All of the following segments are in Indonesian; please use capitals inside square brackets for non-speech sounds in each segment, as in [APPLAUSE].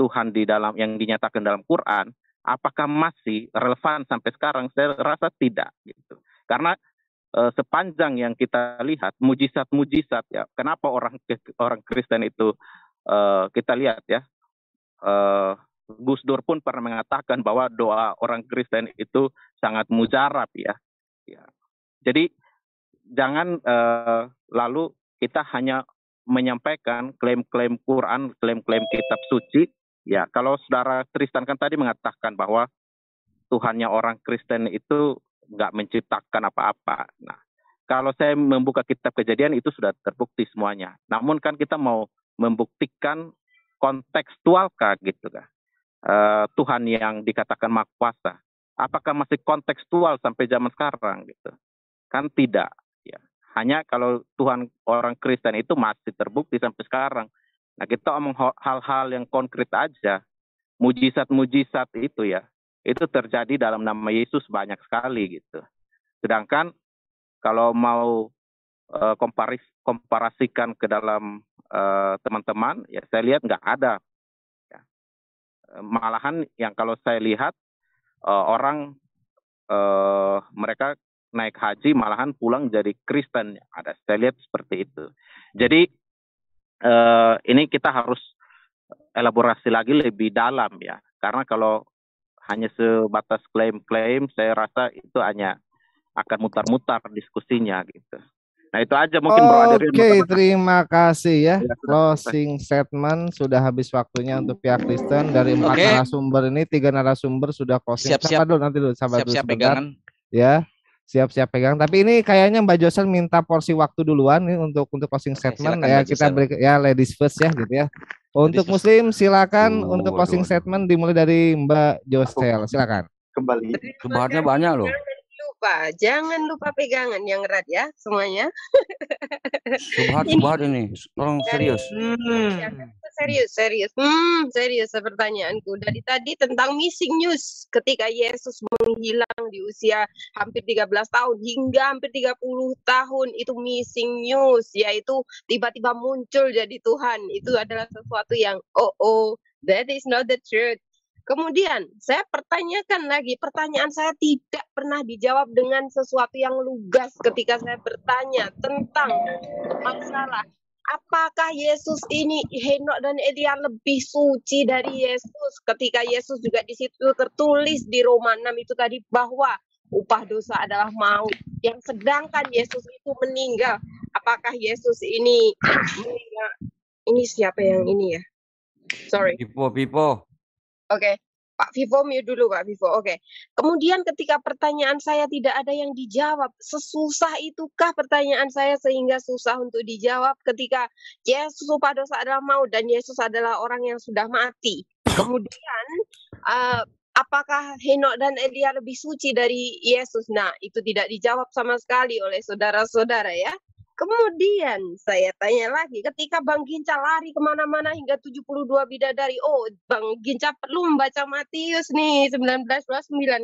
Tuhan di dalam yang dinyatakan dalam Quran, apakah masih relevan sampai sekarang? Saya rasa tidak gitu. Karena e, sepanjang yang kita lihat mujizat-mujizat ya, kenapa orang orang Kristen itu e, kita lihat ya e, Gus Dur pun pernah mengatakan bahwa doa orang Kristen itu sangat mujarab ya. ya. Jadi jangan e, lalu kita hanya menyampaikan klaim-klaim Quran, klaim-klaim kitab suci, Ya, kalau saudara Kristen kan tadi mengatakan bahwa Tuhannya orang Kristen itu nggak menciptakan apa-apa. Nah, kalau saya membuka kitab kejadian itu sudah terbukti semuanya. Namun kan kita mau membuktikan kontekstualkah gitu kan. Eh, Tuhan yang dikatakan Maha Kuasa. Apakah masih kontekstual sampai zaman sekarang gitu? Kan tidak. Ya. Hanya kalau Tuhan orang Kristen itu masih terbukti sampai sekarang Nah kita omong hal-hal yang konkret aja. Mujizat-mujizat itu ya. Itu terjadi dalam nama Yesus banyak sekali gitu. Sedangkan kalau mau uh, komparis, komparasikan ke dalam eh, teman-teman, uh, ya saya lihat nggak ada. Ya. Eh, malahan yang kalau saya lihat uh, orang uh, mereka naik haji malahan pulang jadi Kristen. Ada saya lihat seperti itu. Jadi uh, ini kita harus elaborasi lagi lebih dalam ya. Karena kalau hanya sebatas klaim-klaim, saya rasa itu hanya akan mutar-mutar diskusinya gitu. Nah itu aja mungkin Oke, Bro Oke, terima kasih ya. Iya, closing statement sudah habis waktunya untuk pihak Kristen dari empat okay. narasumber ini tiga narasumber sudah closing. Siap, siap. dulu nanti dulu sabar siap, dulu siap, sebentar. Pegangan. Ya siap-siap pegang. Tapi ini kayaknya Mbak Josan minta porsi waktu duluan nih untuk untuk closing statement Silakan, ya. Kita beri ya ladies first ya gitu ya. Untuk ladies Muslim silakan oh, untuk closing statement dimulai dari Mbak Josel. Silakan. Kembali. Kebahannya banyak loh lupa, jangan lupa pegangan yang erat ya semuanya. Subhat, subhat ini, tolong serius. Hmm. hmm. serius, serius. Hmm, serius pertanyaanku. Dari tadi tentang missing news ketika Yesus menghilang di usia hampir 13 tahun hingga hampir 30 tahun itu missing news yaitu tiba-tiba muncul jadi Tuhan. Itu adalah sesuatu yang oh oh that is not the truth Kemudian saya pertanyakan lagi, pertanyaan saya tidak pernah dijawab dengan sesuatu yang lugas ketika saya bertanya tentang masalah apakah Yesus ini Henok dan Elia lebih suci dari Yesus ketika Yesus juga di situ tertulis di Roma 6 itu tadi bahwa upah dosa adalah maut yang sedangkan Yesus itu meninggal apakah Yesus ini meninggal ini siapa yang ini ya sorry Pipo Pipo Oke. Okay. Pak Vivo mute dulu Pak Vivo. Oke. Okay. Kemudian ketika pertanyaan saya tidak ada yang dijawab, sesusah itukah pertanyaan saya sehingga susah untuk dijawab ketika Yesus pada dosa adalah mau dan Yesus adalah orang yang sudah mati. Kemudian uh, apakah Henok dan Elia lebih suci dari Yesus? Nah, itu tidak dijawab sama sekali oleh saudara-saudara ya. Kemudian saya tanya lagi, ketika Bang Ginca lari kemana-mana hingga 72 bidadari, oh Bang Ginca perlu membaca Matius nih 1929.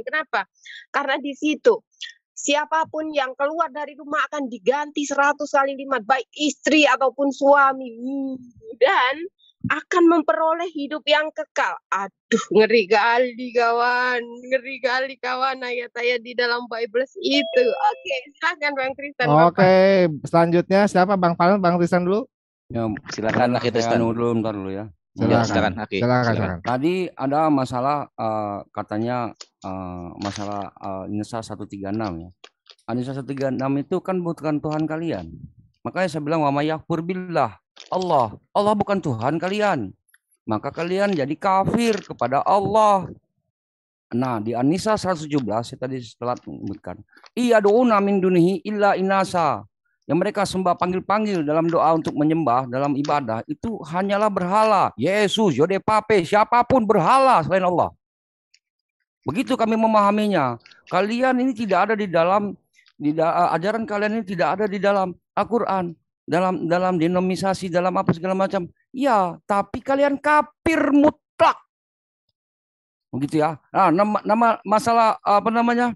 Kenapa? Karena di situ siapapun yang keluar dari rumah akan diganti 100 kali lima, baik istri ataupun suami. Hmm, dan akan memperoleh hidup yang kekal. Aduh, ngeri kali kawan, ngeri kali kawan ayat saya di dalam Bibles itu. Oke, okay, silakan Bang Kristen. Oke, okay, selanjutnya siapa Bang Valen, Bang Kristen dulu? Ya, silakan Kita Kristen dulu, ntar dulu ya. Silakan, ya, silakan Okay. Silakan, silakan. Tadi ada masalah uh, katanya uh, masalah uh, Nisa 136 ya. Anisa 136 itu kan bukan Tuhan kalian. Makanya saya bilang wa mayakfur billah Allah. Allah bukan Tuhan kalian. Maka kalian jadi kafir kepada Allah. Nah, di Anisa 117 saya tadi setelah menyebutkan, Ia doa min dunihi illa inasa." Yang mereka sembah panggil-panggil dalam doa untuk menyembah dalam ibadah itu hanyalah berhala. Yesus, Yode Pape, siapapun berhala selain Allah. Begitu kami memahaminya. Kalian ini tidak ada di dalam di da, ajaran kalian ini tidak ada di dalam Al-Qur'an dalam dalam denomisasi dalam apa segala macam. Ya, tapi kalian kafir mutlak. Begitu ya. Nah, nama, nama masalah apa namanya?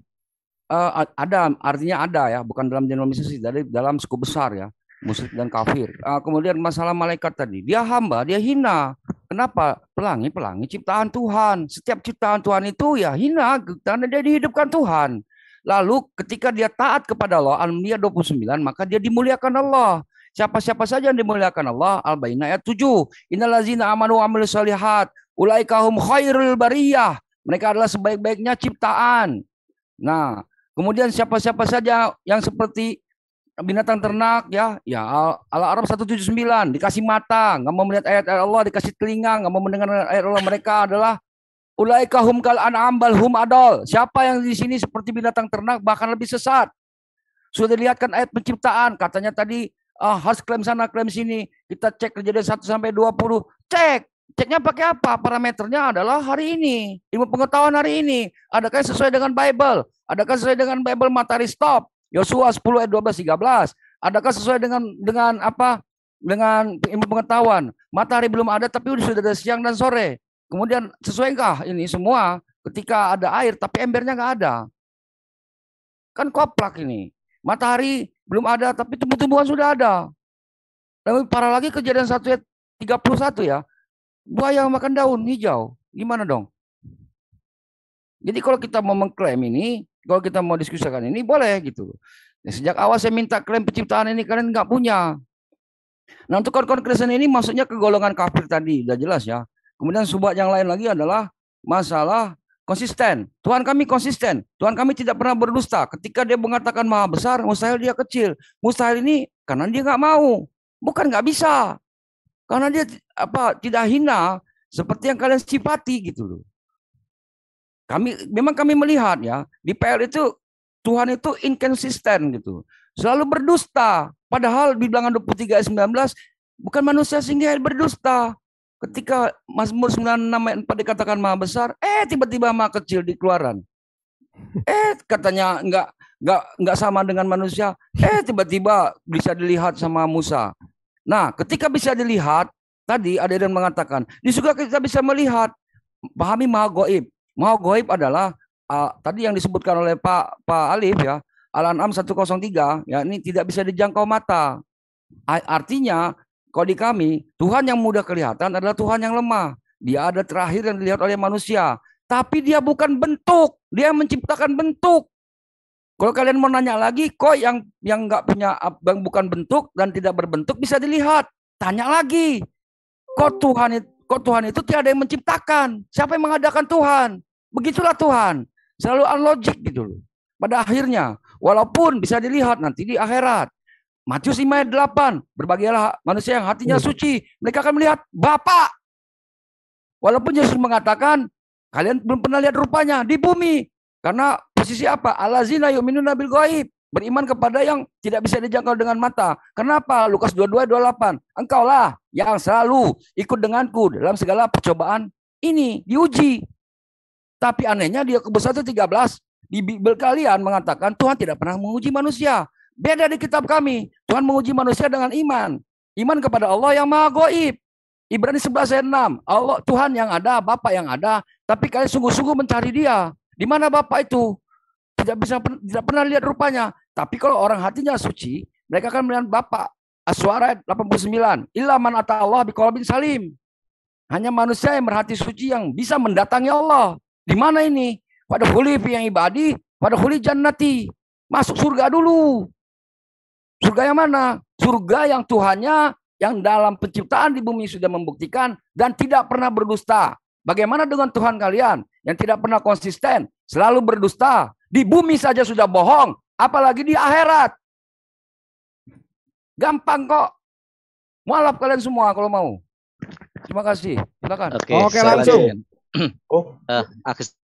Uh, ada artinya ada ya, bukan dalam dinomisasi dari dalam suku besar ya, musyrik dan kafir. Uh, kemudian masalah malaikat tadi, dia hamba, dia hina. Kenapa? Pelangi-pelangi ciptaan Tuhan. Setiap ciptaan Tuhan itu ya hina karena dia dihidupkan Tuhan. Lalu ketika dia taat kepada Allah, Al-Anbiya 29, maka dia dimuliakan Allah. Siapa-siapa saja yang dimuliakan Allah. Al-Baqarah ayat 7. Innalazina amanu amil solihat. Ulaikahum khairul bariyah. Mereka adalah sebaik-baiknya ciptaan. Nah, kemudian siapa-siapa saja yang seperti binatang ternak ya ya al Arab 179 dikasih mata nggak mau melihat ayat, ayat Allah dikasih telinga nggak mau mendengar ayat Allah mereka adalah ulaika hum kal an'am bal hum adol siapa yang di sini seperti binatang ternak bahkan lebih sesat sudah dilihatkan ayat penciptaan katanya tadi ah, harus klaim sana, klaim sini. Kita cek kejadian 1 sampai 20. Cek. Ceknya pakai apa? Parameternya adalah hari ini. Ilmu pengetahuan hari ini. Adakah sesuai dengan Bible? Adakah sesuai dengan Bible Matahari Stop? Yosua 10 ayat 12 13. Adakah sesuai dengan dengan apa? Dengan ilmu pengetahuan. Matahari belum ada tapi sudah ada siang dan sore. Kemudian sesuaikah ini semua ketika ada air tapi embernya nggak ada? Kan koplak ini. Matahari belum ada, tapi tumbuh-tumbuhan sudah ada. Lalu parah lagi kejadian satu ya 31 ya. Buaya makan daun hijau. Gimana dong? Jadi kalau kita mau mengklaim ini, kalau kita mau diskusikan ini boleh gitu. Nah, sejak awal saya minta klaim penciptaan ini kalian nggak punya. Nah untuk kawan-kawan Kristen ini masuknya ke golongan kafir tadi, sudah jelas ya. Kemudian subat yang lain lagi adalah masalah konsisten. Tuhan kami konsisten. Tuhan kami tidak pernah berdusta. Ketika dia mengatakan maha besar, mustahil dia kecil. Mustahil ini karena dia nggak mau. Bukan nggak bisa. Karena dia apa tidak hina seperti yang kalian sifati gitu loh. Kami memang kami melihat ya di PL itu Tuhan itu inkonsisten gitu. Selalu berdusta. Padahal di bilangan 23 ayat 19 bukan manusia sehingga berdusta. Ketika Mazmur 96 ayat 4 dikatakan maha besar, eh tiba-tiba maha kecil di keluaran. Eh katanya enggak enggak enggak sama dengan manusia. Eh tiba-tiba bisa dilihat sama Musa. Nah, ketika bisa dilihat, tadi ada yang mengatakan, di kita bisa melihat, pahami maha goib. Maha goib adalah uh, tadi yang disebutkan oleh Pak Pak Alif ya, Al-An'am 103 ya ini tidak bisa dijangkau mata. Artinya kalau di kami, Tuhan yang mudah kelihatan adalah Tuhan yang lemah. Dia ada terakhir yang dilihat oleh manusia. Tapi dia bukan bentuk. Dia menciptakan bentuk. Kalau kalian mau nanya lagi, kok yang yang nggak punya yang bukan bentuk dan tidak berbentuk bisa dilihat. Tanya lagi. Kok Tuhan kok Tuhan itu tiada yang menciptakan? Siapa yang mengadakan Tuhan? Begitulah Tuhan. Selalu unlogic gitu loh. Pada akhirnya, walaupun bisa dilihat nanti di akhirat, Matius 5 ayat 8. Berbahagialah manusia yang hatinya hmm. suci. Mereka akan melihat Bapa. Walaupun Yesus mengatakan, kalian belum pernah lihat rupanya di bumi. Karena posisi apa? Alazina yuminu nabil ghaib. Beriman kepada yang tidak bisa dijangkau dengan mata. Kenapa? Lukas 22, 28. Engkaulah yang selalu ikut denganku dalam segala percobaan ini. Diuji. Tapi anehnya dia kebesar itu 13. Di Bible kalian mengatakan Tuhan tidak pernah menguji manusia. Beda di kitab kami. Tuhan menguji manusia dengan iman. Iman kepada Allah yang maha goib. Ibrani 11 ayat 6. Allah Tuhan yang ada, Bapak yang ada, tapi kalian sungguh-sungguh mencari Dia. Di mana Bapak itu? Tidak bisa tidak pernah lihat rupanya. Tapi kalau orang hatinya suci, mereka akan melihat Bapak. Aswara 89. Ilaman atta Allah bin salim. Hanya manusia yang berhati suci yang bisa mendatangi Allah. Di mana ini? Pada huli yang ibadi, pada huli jannati. Masuk surga dulu. Surga yang mana? Surga yang Tuhannya yang dalam penciptaan di bumi sudah membuktikan dan tidak pernah berdusta. Bagaimana dengan Tuhan kalian yang tidak pernah konsisten, selalu berdusta? Di bumi saja sudah bohong, apalagi di akhirat. Gampang kok. Mualaf kalian semua kalau mau. Terima kasih. Silakan. Oke, okay, langsung. [CLEARS THROAT] Oh. Uh,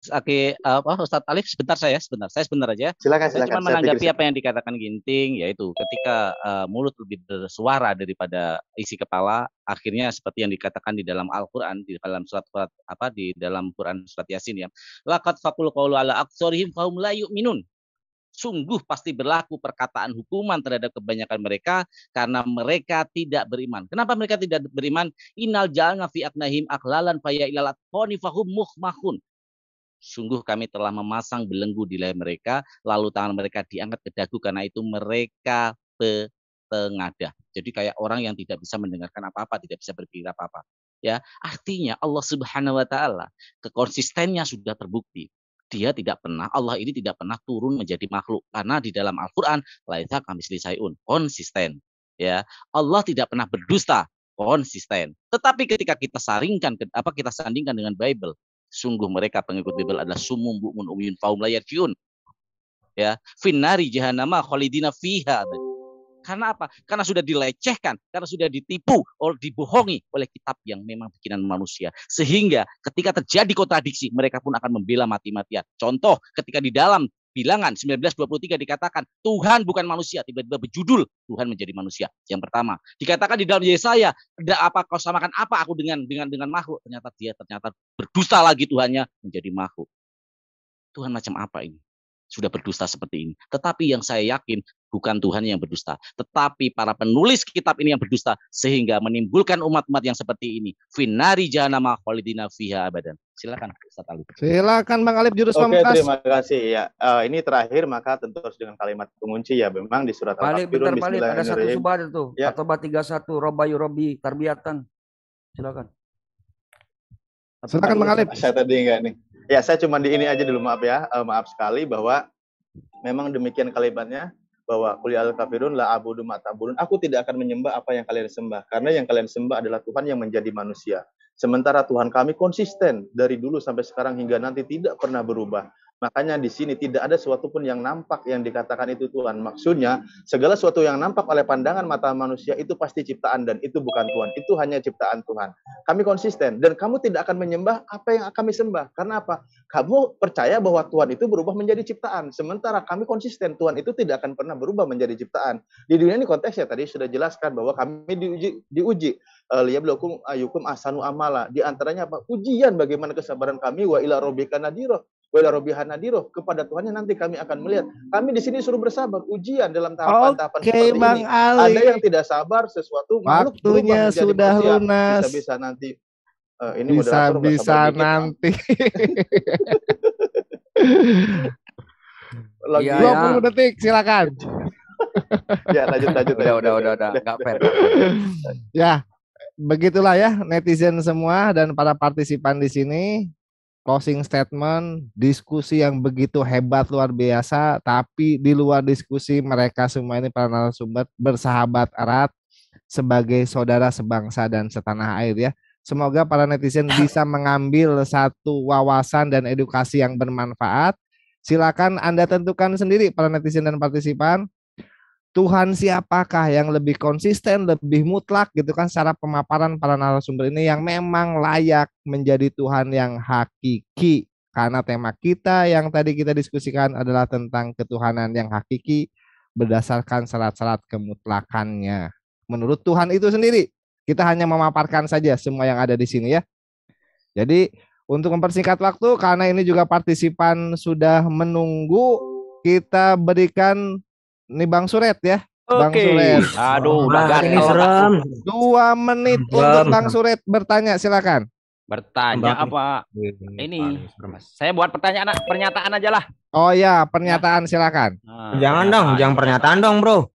oke eh, apa Ustadz Alif sebentar saya sebentar saya sebentar aja. Silakan saya silakan. Cuma menanggapi apa yang dikatakan Ginting yaitu ketika uh, mulut lebih bersuara daripada isi kepala akhirnya seperti yang dikatakan di dalam Al-Qur'an di dalam surat, surat apa di dalam Quran surat Yasin ya. Laqad faqul qawlu ala aktsarihim fahum la yu'minun. Sungguh pasti berlaku perkataan hukuman terhadap kebanyakan mereka karena mereka tidak beriman. Kenapa mereka tidak beriman? inal jalan fi aknahim aklalan faya ilalat fahum muhmahun sungguh kami telah memasang belenggu di leher mereka, lalu tangan mereka diangkat ke dagu karena itu mereka petengadah. Jadi kayak orang yang tidak bisa mendengarkan apa-apa, tidak bisa berpikir apa-apa. Ya, artinya Allah Subhanahu wa taala kekonsistennya sudah terbukti. Dia tidak pernah Allah ini tidak pernah turun menjadi makhluk karena di dalam Al-Qur'an laisa kamisli sayun, konsisten. Ya, Allah tidak pernah berdusta, konsisten. Tetapi ketika kita saringkan apa kita sandingkan dengan Bible, Sungguh mereka pengikut Bebel adalah sumum bu'mun umyun faum layar layarjiun. Ya, finari jahanama khalidina fiha. Karena apa? Karena sudah dilecehkan, karena sudah ditipu oleh dibohongi oleh kitab yang memang bikinan manusia. Sehingga ketika terjadi kontradiksi, mereka pun akan membela mati-matian. Contoh, ketika di dalam bilangan 1923 dikatakan Tuhan bukan manusia, tiba-tiba berjudul Tuhan menjadi manusia. Yang pertama, dikatakan di dalam Yesaya, tidak apa kau samakan apa aku dengan dengan dengan makhluk. Ternyata dia ternyata berdusta lagi Tuhannya menjadi makhluk. Tuhan macam apa ini? sudah berdusta seperti ini. Tetapi yang saya yakin bukan Tuhan yang berdusta, tetapi para penulis kitab ini yang berdusta sehingga menimbulkan umat-umat yang seperti ini. Finari jahanama khalidina fiha abadan. Silakan Ustaz Ali. Silakan Bang Alif jurus Oke, terima kasih ya. Uh, ini terakhir maka tentu harus dengan kalimat pengunci ya. Memang di surat Al-Kafirun bentar, ada satu subah itu. Ya. Atau 31 Robayu Robi Tarbiatan. Silakan. Silakan Bang Alif. Saya tadi enggak nih ya saya cuma di ini aja dulu maaf ya uh, maaf sekali bahwa memang demikian kalimatnya bahwa kuliah al-kafirun la abudu matabulun aku tidak akan menyembah apa yang kalian sembah karena yang kalian sembah adalah Tuhan yang menjadi manusia sementara Tuhan kami konsisten dari dulu sampai sekarang hingga nanti tidak pernah berubah Makanya di sini tidak ada sesuatu pun yang nampak yang dikatakan itu Tuhan. Maksudnya segala sesuatu yang nampak oleh pandangan mata manusia itu pasti ciptaan dan itu bukan Tuhan. Itu hanya ciptaan Tuhan. Kami konsisten dan kamu tidak akan menyembah apa yang kami sembah. Karena apa? Kamu percaya bahwa Tuhan itu berubah menjadi ciptaan. Sementara kami konsisten Tuhan itu tidak akan pernah berubah menjadi ciptaan. Di dunia ini konteksnya tadi sudah jelaskan bahwa kami diuji diuji eh, liyablukum ayukum asanu amala. Di antaranya apa? Ujian bagaimana kesabaran kami wa ila robbika nadiro. Wala robihan nadiroh kepada Tuhan nanti kami akan melihat. Kami di sini suruh bersabar ujian dalam tahapan-tahapan okay, seperti Bang ini. Ali. Ada yang tidak sabar sesuatu waktunya sudah manusia. lunas. Bisa-bisa nanti uh, ini bisa bisa nanti. [LAUGHS] Lagi ya, 20 ya. detik silakan. [LAUGHS] ya lanjut lanjut. Udah udah udah udah enggak fair. [LAUGHS] ya, begitulah ya netizen semua dan para partisipan di sini closing statement, diskusi yang begitu hebat luar biasa, tapi di luar diskusi mereka semua ini para narasumber bersahabat erat sebagai saudara sebangsa dan setanah air ya. Semoga para netizen ah. bisa mengambil satu wawasan dan edukasi yang bermanfaat. Silakan Anda tentukan sendiri para netizen dan partisipan Tuhan siapakah yang lebih konsisten, lebih mutlak gitu kan secara pemaparan para narasumber ini yang memang layak menjadi Tuhan yang hakiki. Karena tema kita yang tadi kita diskusikan adalah tentang ketuhanan yang hakiki berdasarkan syarat-syarat kemutlakannya. Menurut Tuhan itu sendiri, kita hanya memaparkan saja semua yang ada di sini ya. Jadi untuk mempersingkat waktu karena ini juga partisipan sudah menunggu, kita berikan Nih Bang Suret ya. Bang Oke. Suret. Aduh, udah gatel. Serem. Dua menit Bang. untuk Bang Suret bertanya, silakan. Bertanya apa? Ini. Saya buat pertanyaan pernyataan aja lah. Oh ya, pernyataan silakan. Nah, jangan dong, jangan pernyataan dong, Bro.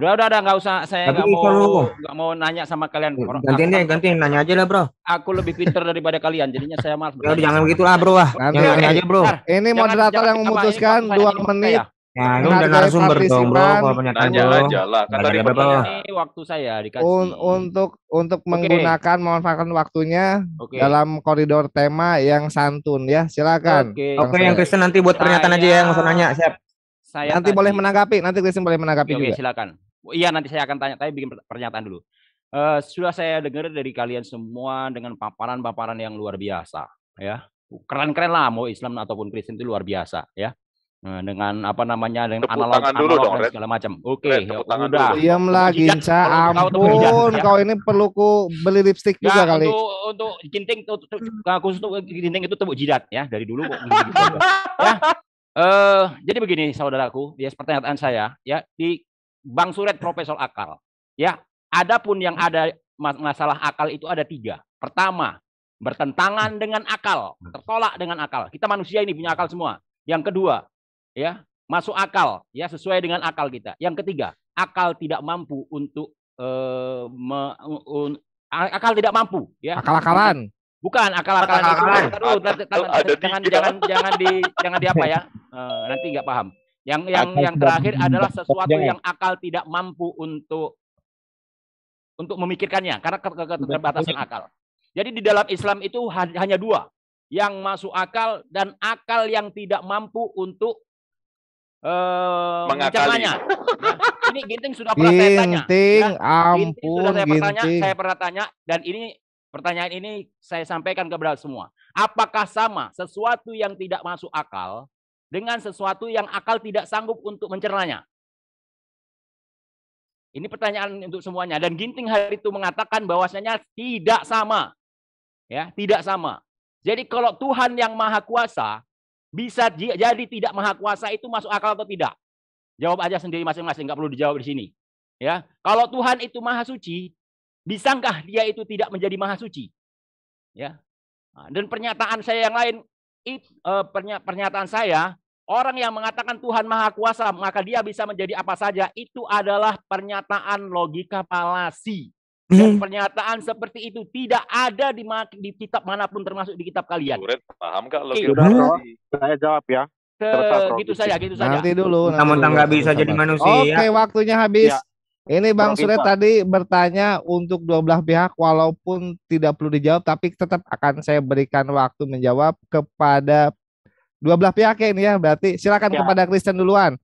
Udah udah udah nggak usah saya nggak mau nggak mau nanya sama kalian. Ganti deh, ganti nanya aja lah bro. Aku lebih pinter daripada kalian, jadinya saya malas. [LAUGHS] Ya jangan begitulah bro ah. Nanti, nanya aja bro. Ini moderator yang memutuskan dua menit. Nah, lu udah narasumber dong, bro. Kalau pernyataan aja, aja lah. Kan ini waktu saya dikasih. Un untuk untuk okay. menggunakan memanfaatkan waktunya okay. dalam koridor tema yang santun ya. Silakan. Oke, okay. okay, yang Kristen nanti buat pernyataan aja ya, nggak usah nanya. Siap. Saya nanti tadi... boleh menanggapi, nanti Kristen boleh menanggapi okay, juga. Oke, silakan. Iya, nanti saya akan tanya, tapi bikin pernyataan dulu. Uh, sudah saya dengar dari kalian semua dengan paparan-paparan yang luar biasa, ya. Keren-keren lah, mau Islam ataupun Kristen itu luar biasa, ya Nah, dengan apa namanya dengan tepuk analog, analog dulu dong, dan segala macam. Oke, okay, ya, udah. Diam lah Ginca, iya, ampun. Kau ini perlu ku beli lipstick ya, juga kali. Untuk, ginting untuk, khusus untuk ginting itu tepuk jidat ya dari dulu kok. Gitu. ya. Uh, jadi begini saudaraku, ya pertanyaan saya ya di Bang Suret Profesor Akal. Ya, adapun yang ada masalah akal itu ada tiga. Pertama, bertentangan dengan akal, tertolak dengan akal. Kita manusia ini punya akal semua. Yang kedua, ya masuk akal ya sesuai dengan akal kita yang ketiga akal tidak mampu untuk uh, me, un, akal tidak mampu ya akal akalan bukan akal akalan akal akalan jangan jangan jangan di jangan di apa ya uh, nanti nggak paham yang yang yang terakhir adalah sesuatu yang akal tidak mampu untuk untuk memikirkannya karena keterbatasan akal jadi di dalam Islam itu hanya dua yang masuk akal dan akal yang tidak mampu untuk uh, mengakali. [LAUGHS] Nah, ini Ginting sudah pernah ginting, saya tanya. ya, ampun, ginting sudah saya pernah tanya, saya pernah tanya dan ini pertanyaan ini saya sampaikan kepada semua. Apakah sama sesuatu yang tidak masuk akal dengan sesuatu yang akal tidak sanggup untuk mencernanya? Ini pertanyaan untuk semuanya. Dan Ginting hari itu mengatakan bahwasanya tidak sama. Ya, tidak sama. Jadi kalau Tuhan yang maha kuasa, bisa jadi tidak maha kuasa itu masuk akal atau tidak? Jawab aja sendiri masing-masing, nggak perlu dijawab di sini. Ya, kalau Tuhan itu maha suci, bisakah dia itu tidak menjadi maha suci? Ya. Nah, dan pernyataan saya yang lain, it, uh, pernyataan saya, orang yang mengatakan Tuhan maha kuasa, maka dia bisa menjadi apa saja, itu adalah pernyataan logika palasi. Hmm. Dan pernyataan seperti itu tidak ada di, di kitab manapun termasuk di kitab kalian. paham gak lo? Saya jawab ya. itu gitu saja, gitu saja. Nanti dulu. namun tak nggak bisa jadi manusia. Oke, okay, waktunya habis. Ya. Ini Bang Suret tadi bertanya untuk dua belah pihak walaupun tidak perlu dijawab tapi tetap akan saya berikan waktu menjawab kepada dua belah pihak ya ini ya berarti silakan ya. kepada Kristen duluan.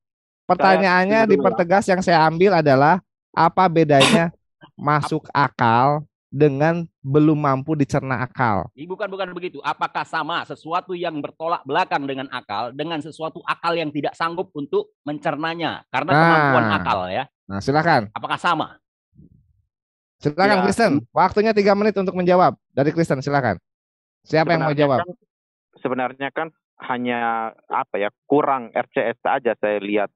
Pertanyaannya saya, dipertegas yang saya ambil adalah apa bedanya masuk akal dengan belum mampu dicerna akal. Bukan bukan begitu. Apakah sama sesuatu yang bertolak belakang dengan akal dengan sesuatu akal yang tidak sanggup untuk mencernanya karena nah, kemampuan akal ya? Nah, silakan. Apakah sama? Silakan ya. Kristen. Waktunya tiga menit untuk menjawab dari Kristen. Silakan. Siapa sebenarnya yang mau jawab? Kan, sebenarnya kan hanya apa ya kurang RCS aja saya lihat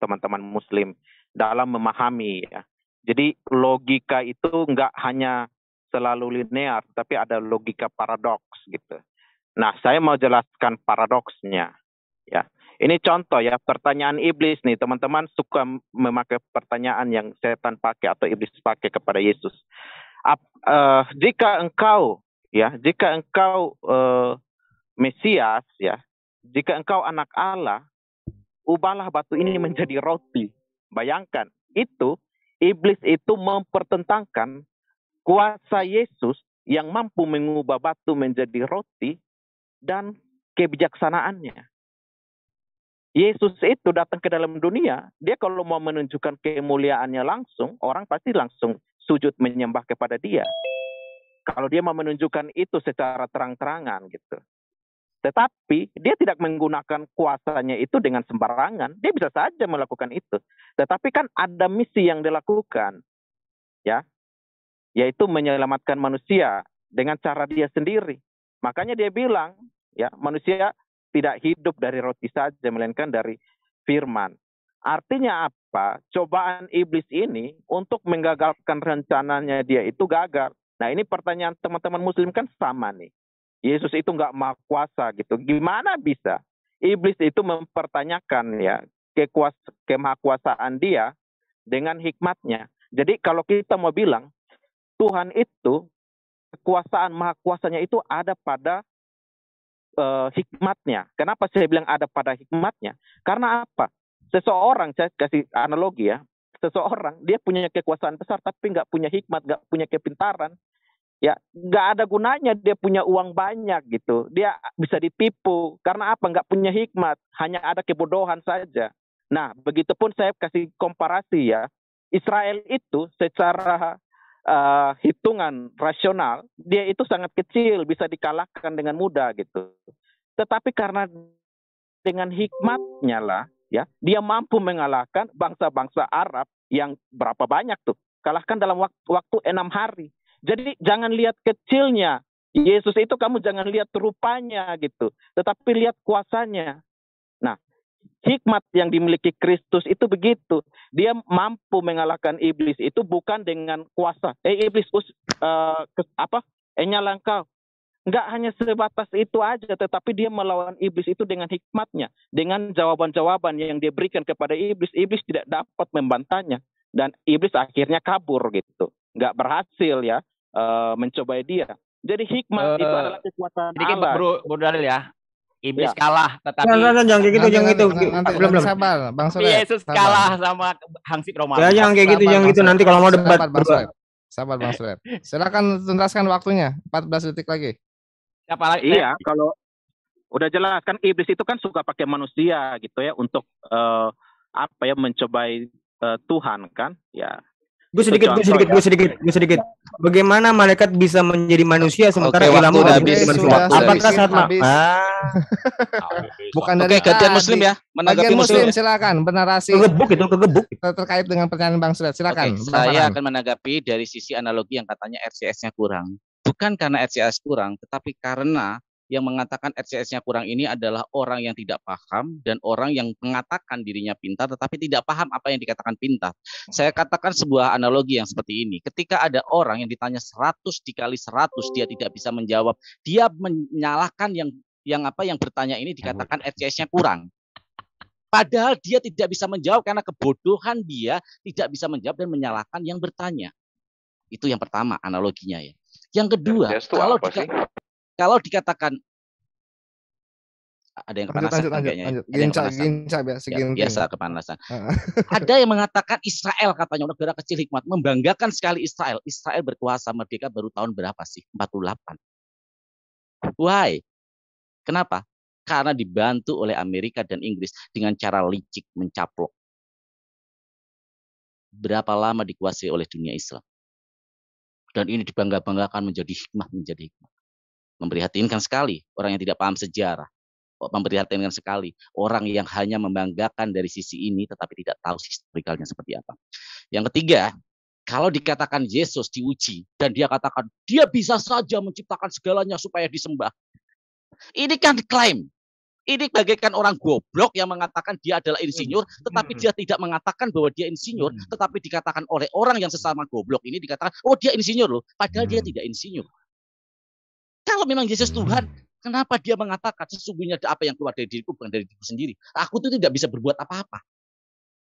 teman-teman Muslim dalam memahami ya jadi logika itu nggak hanya selalu linear, tapi ada logika paradoks gitu. Nah, saya mau jelaskan paradoksnya. Ya, ini contoh ya pertanyaan iblis nih teman-teman suka memakai pertanyaan yang setan pakai atau iblis pakai kepada Yesus. Ap, uh, jika engkau ya, jika engkau uh, Mesias ya, jika engkau anak Allah, ubahlah batu ini menjadi roti. Bayangkan, itu iblis itu mempertentangkan kuasa Yesus yang mampu mengubah batu menjadi roti dan kebijaksanaannya. Yesus itu datang ke dalam dunia, dia kalau mau menunjukkan kemuliaannya langsung, orang pasti langsung sujud menyembah kepada dia. Kalau dia mau menunjukkan itu secara terang-terangan gitu. Tetapi dia tidak menggunakan kuasanya itu dengan sembarangan. Dia bisa saja melakukan itu. Tetapi kan ada misi yang dilakukan. Ya. Yaitu menyelamatkan manusia dengan cara dia sendiri. Makanya dia bilang, ya, manusia tidak hidup dari roti saja melainkan dari firman. Artinya apa? Cobaan iblis ini untuk menggagalkan rencananya dia itu gagal. Nah, ini pertanyaan teman-teman muslim kan sama nih. Yesus itu nggak maha kuasa gitu. Gimana bisa? Iblis itu mempertanyakan ya kekuas kemahkuasaan dia dengan hikmatnya. Jadi kalau kita mau bilang Tuhan itu kekuasaan maha kuasanya itu ada pada uh, hikmatnya. Kenapa saya bilang ada pada hikmatnya? Karena apa? Seseorang saya kasih analogi ya, seseorang dia punya kekuasaan besar tapi nggak punya hikmat, nggak punya kepintaran, ya nggak ada gunanya dia punya uang banyak gitu dia bisa ditipu karena apa nggak punya hikmat hanya ada kebodohan saja nah begitupun saya kasih komparasi ya Israel itu secara uh, hitungan rasional dia itu sangat kecil bisa dikalahkan dengan mudah gitu tetapi karena dengan hikmatnya lah ya dia mampu mengalahkan bangsa-bangsa Arab yang berapa banyak tuh kalahkan dalam waktu enam hari jadi jangan lihat kecilnya. Yesus itu kamu jangan lihat rupanya gitu, tetapi lihat kuasanya. Nah, hikmat yang dimiliki Kristus itu begitu. Dia mampu mengalahkan iblis itu bukan dengan kuasa. Eh iblis us, uh, ke, apa? Enya eh, engkau. Enggak hanya sebatas itu aja, tetapi dia melawan iblis itu dengan hikmatnya, dengan jawaban-jawaban yang dia berikan kepada iblis. Iblis tidak dapat membantahnya dan iblis akhirnya kabur gitu nggak berhasil ya uh, eh, mencoba dia. Jadi hikmah uh, itu adalah kekuatan sedikit Allah. Bro, bro Daril ya. Iblis ya. kalah tetapi Jangan jangan jangan kayak gitu, jangan gitu. belum belum. Sabar, Bang Soleh. Yesus sabar. kalah sama hangsit Romawi. Ya, jangan kayak gitu, jangan gitu. Nanti kalau mau debat Bang Soleh. Sabar Bang Soleh. Silakan tuntaskan waktunya. 14 detik lagi. Siapa lagi? Iya, kalau udah jelas kan iblis itu kan suka pakai manusia gitu ya untuk uh, apa ya mencobai uh, Tuhan kan ya Gue sedikit, gue sedikit, ya. gue sedikit, gue sedikit. Bagaimana malaikat bisa menjadi manusia sementara Oke, ilmu udah habis. Apakah saat habis. [LAUGHS] Bukan dari Oke, gantian muslim ya. Menanggapi muslim, silakan bernarasi. Kegebuk itu kegebuk. Terkait dengan pertanyaan Bang Surat, silakan. Saya akan menanggapi dari sisi analogi yang katanya RCS-nya kurang. Bukan karena RCS kurang, tetapi karena yang mengatakan RCS-nya kurang ini adalah orang yang tidak paham dan orang yang mengatakan dirinya pintar tetapi tidak paham apa yang dikatakan pintar. Saya katakan sebuah analogi yang seperti ini. Ketika ada orang yang ditanya 100 dikali 100 dia tidak bisa menjawab, dia menyalahkan yang yang apa yang bertanya ini dikatakan RCS-nya kurang. Padahal dia tidak bisa menjawab karena kebodohan dia tidak bisa menjawab dan menyalahkan yang bertanya. Itu yang pertama analoginya ya. Yang kedua, kalau apa kalau dikatakan ada yang kepanasan lanjut, kan lanjut, ya? lanjut. Ada yang kepanasan. Gincang, biasa, ya, biasa kepanasan. [LAUGHS] ada yang mengatakan Israel katanya negara kecil hikmat membanggakan sekali Israel. Israel berkuasa merdeka baru tahun berapa sih? 48. Why? Kenapa? Karena dibantu oleh Amerika dan Inggris dengan cara licik mencaplok. Berapa lama dikuasai oleh dunia Islam? Dan ini dibangga-banggakan menjadi hikmah, menjadi hikmah. Memprihatinkan sekali orang yang tidak paham sejarah. Memprihatinkan sekali orang yang hanya membanggakan dari sisi ini tetapi tidak tahu historikalnya seperti apa. Yang ketiga, kalau dikatakan Yesus diuji dan dia katakan dia bisa saja menciptakan segalanya supaya disembah. Ini kan klaim. Ini bagaikan orang goblok yang mengatakan dia adalah insinyur, hmm. tetapi hmm. dia tidak mengatakan bahwa dia insinyur, hmm. tetapi dikatakan oleh orang yang sesama goblok ini dikatakan, oh dia insinyur loh, padahal dia tidak insinyur. Kalau memang Yesus Tuhan, kenapa dia mengatakan sesungguhnya ada apa yang keluar dari diriku bukan dari diriku sendiri. Aku itu tidak bisa berbuat apa-apa.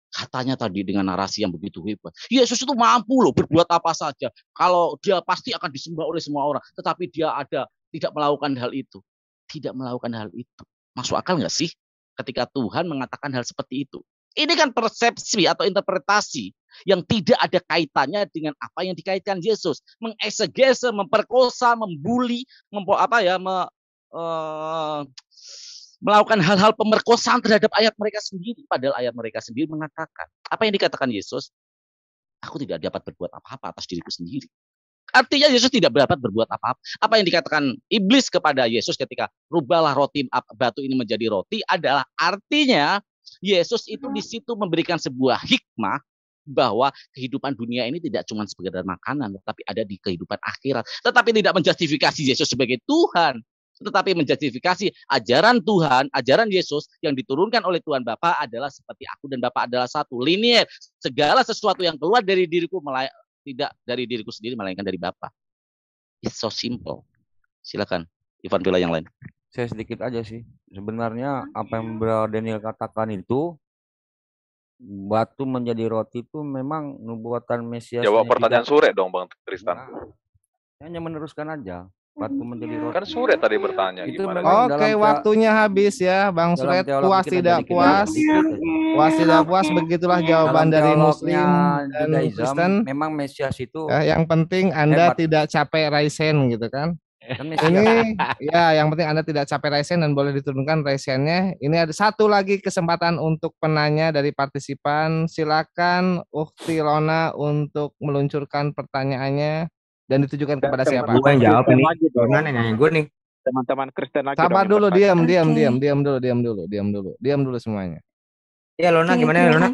Katanya tadi dengan narasi yang begitu hebat. Yesus itu mampu loh berbuat apa saja. Kalau dia pasti akan disembah oleh semua orang. Tetapi dia ada tidak melakukan hal itu. Tidak melakukan hal itu. Masuk akal nggak sih ketika Tuhan mengatakan hal seperti itu? Ini kan persepsi atau interpretasi yang tidak ada kaitannya dengan apa yang dikaitkan Yesus, mengeksegese, memperkosa, membuli, mempo, apa ya, me, uh, melakukan hal-hal pemerkosaan terhadap ayat mereka sendiri, padahal ayat mereka sendiri mengatakan apa yang dikatakan Yesus, aku tidak dapat berbuat apa-apa atas diriku sendiri. Artinya Yesus tidak dapat berbuat apa-apa. Apa yang dikatakan iblis kepada Yesus ketika rubahlah roti batu ini menjadi roti adalah artinya Yesus itu di situ memberikan sebuah hikmah bahwa kehidupan dunia ini tidak cuma sebagai makanan, tetapi ada di kehidupan akhirat. Tetapi tidak menjustifikasi Yesus sebagai Tuhan, tetapi menjustifikasi ajaran Tuhan, ajaran Yesus yang diturunkan oleh Tuhan Bapa adalah seperti aku dan Bapa adalah satu, linier. Segala sesuatu yang keluar dari diriku tidak dari diriku sendiri melainkan dari Bapa. It's so simple. Silakan Ivan Villa yang lain saya sedikit aja sih. Sebenarnya apa yang Bro Daniel katakan itu batu menjadi roti itu memang nubuatan Mesias. Jawab pertanyaan sore dong Bang Tristan. Nah, hanya meneruskan aja. Batu hmm. menjadi roti. Kan sure tadi iya, bertanya itu gimana. Oke, okay, waktunya habis ya Bang Sure. Puas tidak puas. Gitu puas tidak puas begitulah iya. jawaban dari muslim dan Kristen. Memang Mesias itu. Ya, yang penting Anda hebat. tidak capek Raisen gitu kan. Kan [LAUGHS] ini ya yang penting Anda tidak capek resen dan boleh diturunkan resennya. Ini ada satu lagi kesempatan untuk penanya dari partisipan. Silakan Ukti Lona untuk meluncurkan pertanyaannya dan ditujukan kepada siapa? Gue yang jawab ini. gue nih. Teman-teman Kristen lagi. Sabar dulu, diam, diam, diam, diam dulu, diam dulu, diam dulu, diam dulu semuanya. Ya Lona gimana ya Lona?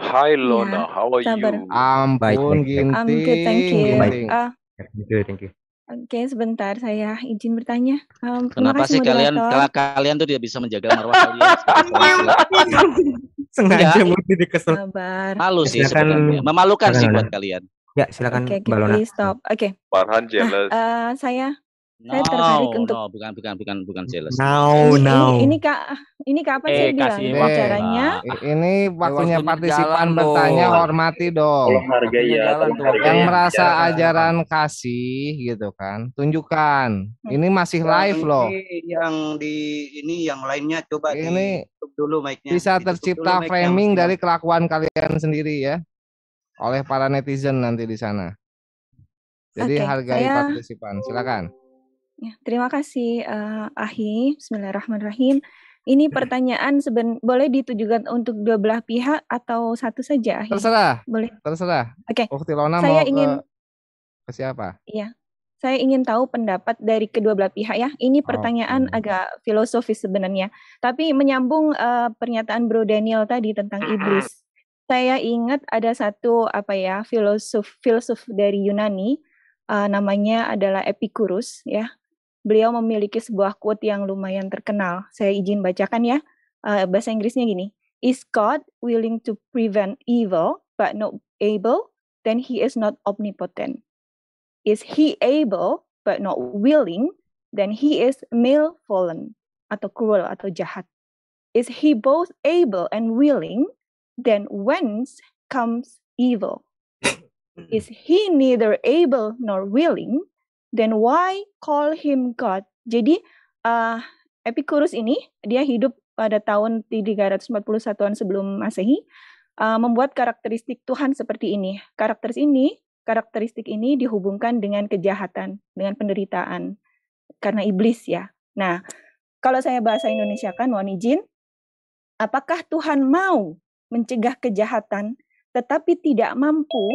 Hi iya, Lona, how are you? Ampun, Ginting. I'm good, thank you. Ah. Thank you, thank you. Oke, sebentar saya izin bertanya. Um, Kenapa sih kalian kalau kalian tuh dia bisa menjaga marwah kalian? [LAUGHS] Sengaja ya. mesti dikesel. Sabar. Malu sih silakan, sebenarnya. Memalukan silakan. sih buat kalian. Ya, silakan okay, Mbak Lona. Stop. Oke. Okay. Farhan jealous. Nah, uh, saya No, saya tertarik untuk no, bukan bukan bukan bukan jealous. No, ini, no. Ini, ini kak ini kak apa eh, sih bilang Eh, ini waktunya, partisipan bertanya dong. hormati dong. Tolong ya. yang ya, merasa jalan. ajaran kasih gitu kan, tunjukkan. Hmm. Ini masih live loh. Yang di ini yang lainnya coba ini dulu mic-nya. Bisa tercipta framing dari kelakuan kalian sendiri ya oleh para netizen nanti di sana. Jadi okay, hargai saya... partisipan, silakan. Ya, terima kasih uh, Ahi. Bismillahirrahmanirrahim. Ini hmm. pertanyaan seben boleh ditujukan untuk dua belah pihak atau satu saja Ahi? Terserah. Boleh. Terserah. Oke. Okay. Saya mau ingin ke, ke siapa? Iya. Saya ingin tahu pendapat dari kedua belah pihak ya. Ini pertanyaan okay. agak filosofis sebenarnya, tapi menyambung uh, pernyataan Bro Daniel tadi tentang iblis. Saya ingat ada satu apa ya, filosof filosof dari Yunani uh, namanya adalah Epikurus ya beliau memiliki sebuah quote yang lumayan terkenal. Saya izin bacakan ya. Uh, bahasa Inggrisnya gini. Is God willing to prevent evil but not able? Then he is not omnipotent. Is he able but not willing? Then he is malevolent atau cruel atau jahat. Is he both able and willing? Then whence comes evil? [COUGHS] Is he neither able nor willing? then why call him God? Jadi uh, Epicurus ini dia hidup pada tahun 341-an sebelum Masehi uh, membuat karakteristik Tuhan seperti ini. Karakter ini, karakteristik ini dihubungkan dengan kejahatan, dengan penderitaan karena iblis ya. Nah, kalau saya bahasa Indonesia kan mohon izin, apakah Tuhan mau mencegah kejahatan tetapi tidak mampu,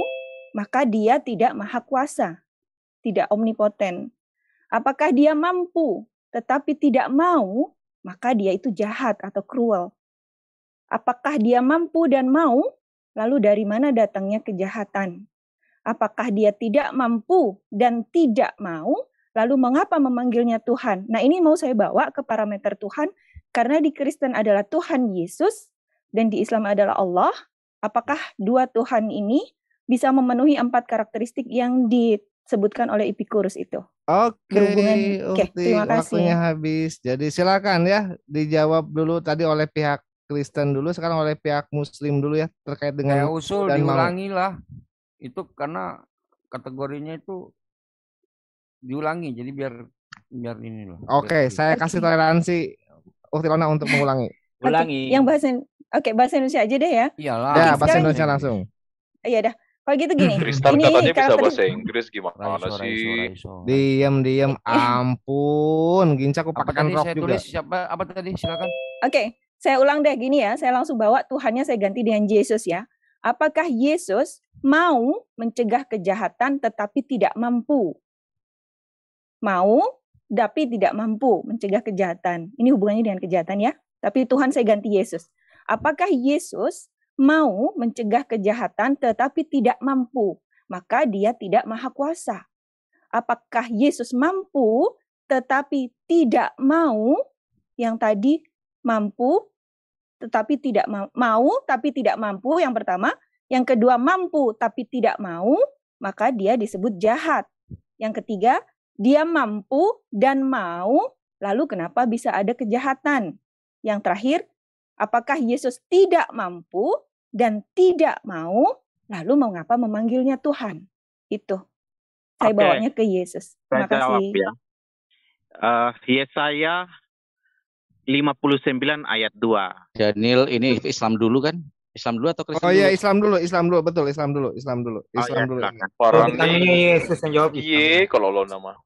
maka dia tidak maha kuasa tidak omnipoten. Apakah dia mampu tetapi tidak mau, maka dia itu jahat atau cruel. Apakah dia mampu dan mau, lalu dari mana datangnya kejahatan? Apakah dia tidak mampu dan tidak mau, lalu mengapa memanggilnya Tuhan? Nah, ini mau saya bawa ke parameter Tuhan karena di Kristen adalah Tuhan Yesus dan di Islam adalah Allah. Apakah dua Tuhan ini bisa memenuhi empat karakteristik yang di disebutkan oleh Epikurus itu. Oke, okay, okay, terima kasih. Waktunya habis. Jadi silakan ya dijawab dulu tadi oleh pihak Kristen dulu, sekarang oleh pihak Muslim dulu ya terkait dengan ya, usul dan diulangi mau. lah. Itu karena kategorinya itu diulangi, jadi biar biar ini loh. Oke, okay, saya kasih toleransi Uhtilona oh, untuk mengulangi. [LAUGHS] Ulangi. Yang bahasa Oke, okay, bahasa Indonesia aja deh ya. Iyalah. ya, bahasa Indonesia langsung. Iya dah. Kalau gitu gini. Hmm. Tristan ini katanya bisa bahasa Inggris gimana sih? Raiso, raiso. Diam diam ampun, Ginca aku pakai rok juga. Tulis siapa apa tadi silakan. Oke, okay. saya ulang deh gini ya. Saya langsung bawa Tuhannya saya ganti dengan Yesus ya. Apakah Yesus mau mencegah kejahatan tetapi tidak mampu? Mau tapi tidak mampu mencegah kejahatan. Ini hubungannya dengan kejahatan ya. Tapi Tuhan saya ganti Yesus. Apakah Yesus mau mencegah kejahatan tetapi tidak mampu, maka dia tidak maha kuasa. Apakah Yesus mampu tetapi tidak mau? Yang tadi mampu tetapi tidak ma mau, tapi tidak mampu yang pertama, yang kedua mampu tapi tidak mau, maka dia disebut jahat. Yang ketiga, dia mampu dan mau, lalu kenapa bisa ada kejahatan? Yang terakhir, apakah Yesus tidak mampu dan tidak mau, lalu mau ngapa memanggilnya Tuhan? Itu. Saya okay. bawanya ke Yesus. Terima saya kasih. Jawab, ya. Uh, Yesaya 59 ayat 2. Daniel ini Islam dulu kan? Islam dulu atau Kristen Oh iya, Islam dulu, Islam dulu, betul, Islam dulu, Islam dulu, oh Islam oh, ya, dulu. Orang iya. ini iya, Yesus yang jawab. Iya, kalau lo nama.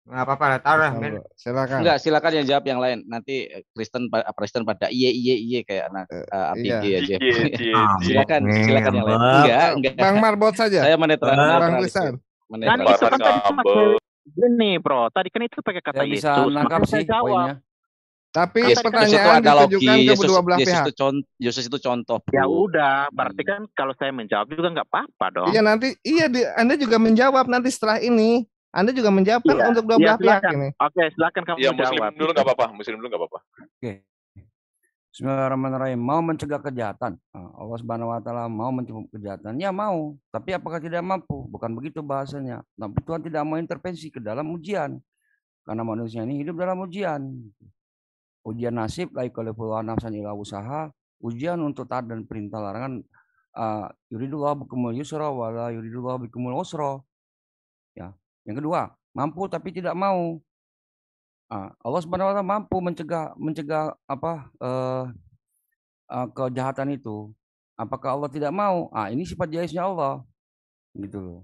Nggak apa-apa, taruh lah. Men. Silakan. Enggak, silakan yang jawab yang lain. Nanti eh, Kristen Kristen pada iye iye iye kayak anak uh, eh, eh, APG iya. aja. Iye, iye, [LAUGHS] silakan, silakan yang lain. Enggak, enggak. Bang Marbot saja. Saya menetral. Bang Kristen. Kan itu kan tadi cuma gini, Bro. Tadi kan itu pakai kata itu Bisa nangkap sih poinnya. Tapi Yesus, pertanyaan itu ada ditujukan logi, ke kedua belah Yesus pihak. Itu contoh, Yesus itu contoh. Ya udah, berarti kan kalau saya menjawab juga nggak apa-apa dong. Iya nanti, iya di, Anda juga menjawab nanti setelah ini. Anda juga menjawab kan ya. untuk dua iya, belah pihak ini. Oke, silakan kamu ya, muslim dulu nggak apa-apa, muslim dulu nggak apa-apa. Oke. Bismillahirrahmanirrahim. Mau mencegah kejahatan. Ah, Allah Subhanahu wa taala mau mencegah kejahatan. Ya mau, tapi apakah tidak mampu? Bukan begitu bahasanya. Tapi Tuhan tidak mau intervensi ke dalam ujian. Karena manusia ini hidup dalam ujian. Ujian nasib laik oleh puluhan nafsan ila usaha, ujian untuk taat dan perintah larangan uh, yuridullah bikumul yusra wala yuridullah bikumul usra. Ya, yang kedua, mampu tapi tidak mau. Ah, Allah Subhanahu wa taala mampu mencegah mencegah apa eh, uh, kejahatan itu. Apakah Allah tidak mau? Ah, ini sifat jaisnya Allah. Gitu loh.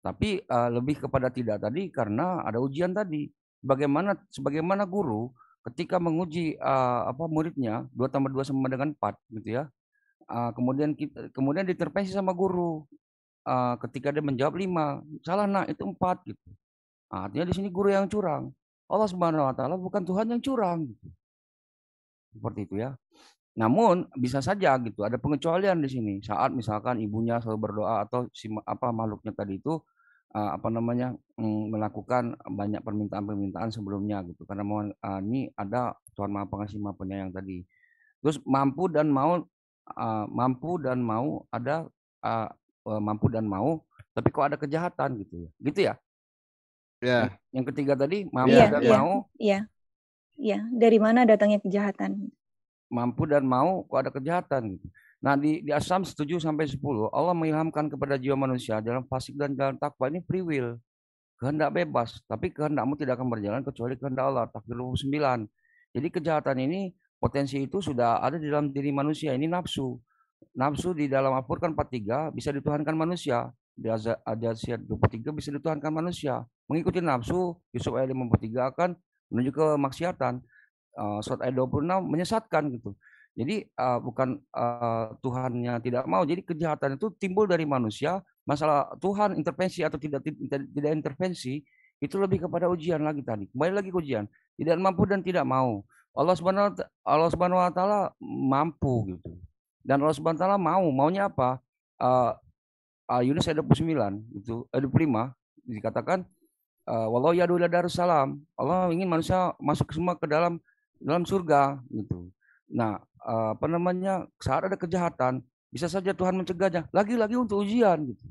Tapi uh, lebih kepada tidak tadi karena ada ujian tadi. Bagaimana sebagaimana guru ketika menguji uh, apa muridnya dua tambah dua sama dengan empat gitu ya uh, kemudian kita, kemudian diterpesi sama guru Eh, ketika dia menjawab lima salah nak itu empat gitu nah, artinya di sini guru yang curang Allah Subhanahu Wa Taala bukan Tuhan yang curang gitu. seperti itu ya namun bisa saja gitu ada pengecualian di sini saat misalkan ibunya selalu berdoa atau si apa makhluknya tadi itu eh, apa namanya mm, melakukan banyak permintaan-permintaan sebelumnya gitu karena mohon eh, ini ada Tuhan Maha Pengasih Maha Penyayang tadi. Terus mampu dan mau mampu dan mau ada Eh, mampu dan mau, tapi kok ada kejahatan gitu ya. Gitu ya. Yeah. Yang ketiga tadi mampu yeah, dan yeah. mau. Iya. Yeah. Iya, yeah. dari mana datangnya kejahatan? Mampu dan mau kok ada kejahatan gitu. Nah, di di Asam setuju sampai sepuluh, Allah mengilhamkan kepada jiwa manusia dalam fasik dan dalam takwa ini free will. Kehendak bebas, tapi kehendakmu tidak akan berjalan kecuali kehendak Allah. Takdir sembilan. Jadi kejahatan ini potensi itu sudah ada di dalam diri manusia ini nafsu nafsu di dalam Al-Qur'an 43 bisa dituhankan manusia. Di Azad 23 bisa dituhankan manusia. Mengikuti nafsu Yusuf ayat 53 akan menuju ke maksiatan. Uh, surat ayat 26 menyesatkan gitu. Jadi uh, bukan uh, Tuhannya tidak mau. Jadi kejahatan itu timbul dari manusia. Masalah Tuhan intervensi atau tidak tidak intervensi itu lebih kepada ujian lagi tadi. Kembali lagi ke ujian. Tidak mampu dan tidak mau. Allah Subhanahu Allah Subhanahu wa taala mampu gitu. Dan Allah Subhanahu taala mau, maunya apa? Uh, uh, Yunus ayat 29 itu ayat 25 dikatakan uh, eh, walau ya darussalam. Allah ingin manusia masuk semua ke dalam dalam surga gitu. Nah, uh, apa namanya? Saat ada kejahatan, bisa saja Tuhan mencegahnya. Lagi-lagi untuk ujian gitu.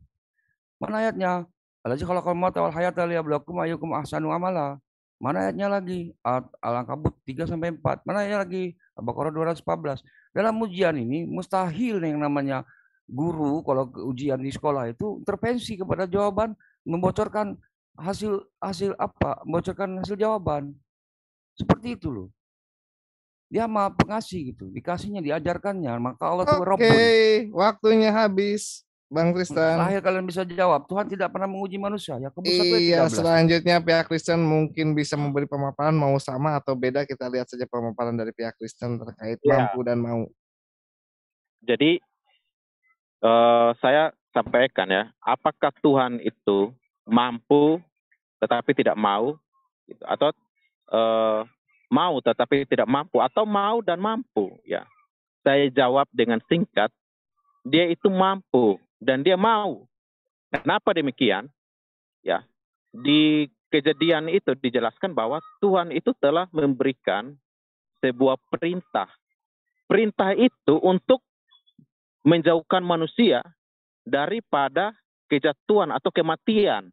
Mana ayatnya? Alaji mau tawal hayat alia belakum ayyukum ahsanu amala. Mana ayatnya lagi? Al-Ankabut 3 sampai 4. Mana ayatnya lagi? Al-Baqarah 214. Dalam ujian ini mustahil yang namanya guru kalau ujian di sekolah itu intervensi kepada jawaban membocorkan hasil hasil apa? Membocorkan hasil jawaban. Seperti itu loh. Dia mah pengasih gitu, dikasihnya diajarkannya, maka Allah okay. tuh Oke, waktunya habis. Bang Kristen. Terakhir nah, kalian bisa jawab, Tuhan tidak pernah menguji manusia. Ya, Iya, selanjutnya pihak Kristen mungkin bisa memberi pemaparan mau sama atau beda kita lihat saja pemaparan dari pihak Kristen terkait ya. mampu dan mau. Jadi uh, saya sampaikan ya, apakah Tuhan itu mampu tetapi tidak mau gitu, atau uh, mau tetapi tidak mampu atau mau dan mampu ya. Saya jawab dengan singkat, dia itu mampu dan dia mau. Kenapa demikian? Ya, di kejadian itu dijelaskan bahwa Tuhan itu telah memberikan sebuah perintah. Perintah itu untuk menjauhkan manusia daripada kejatuhan atau kematian.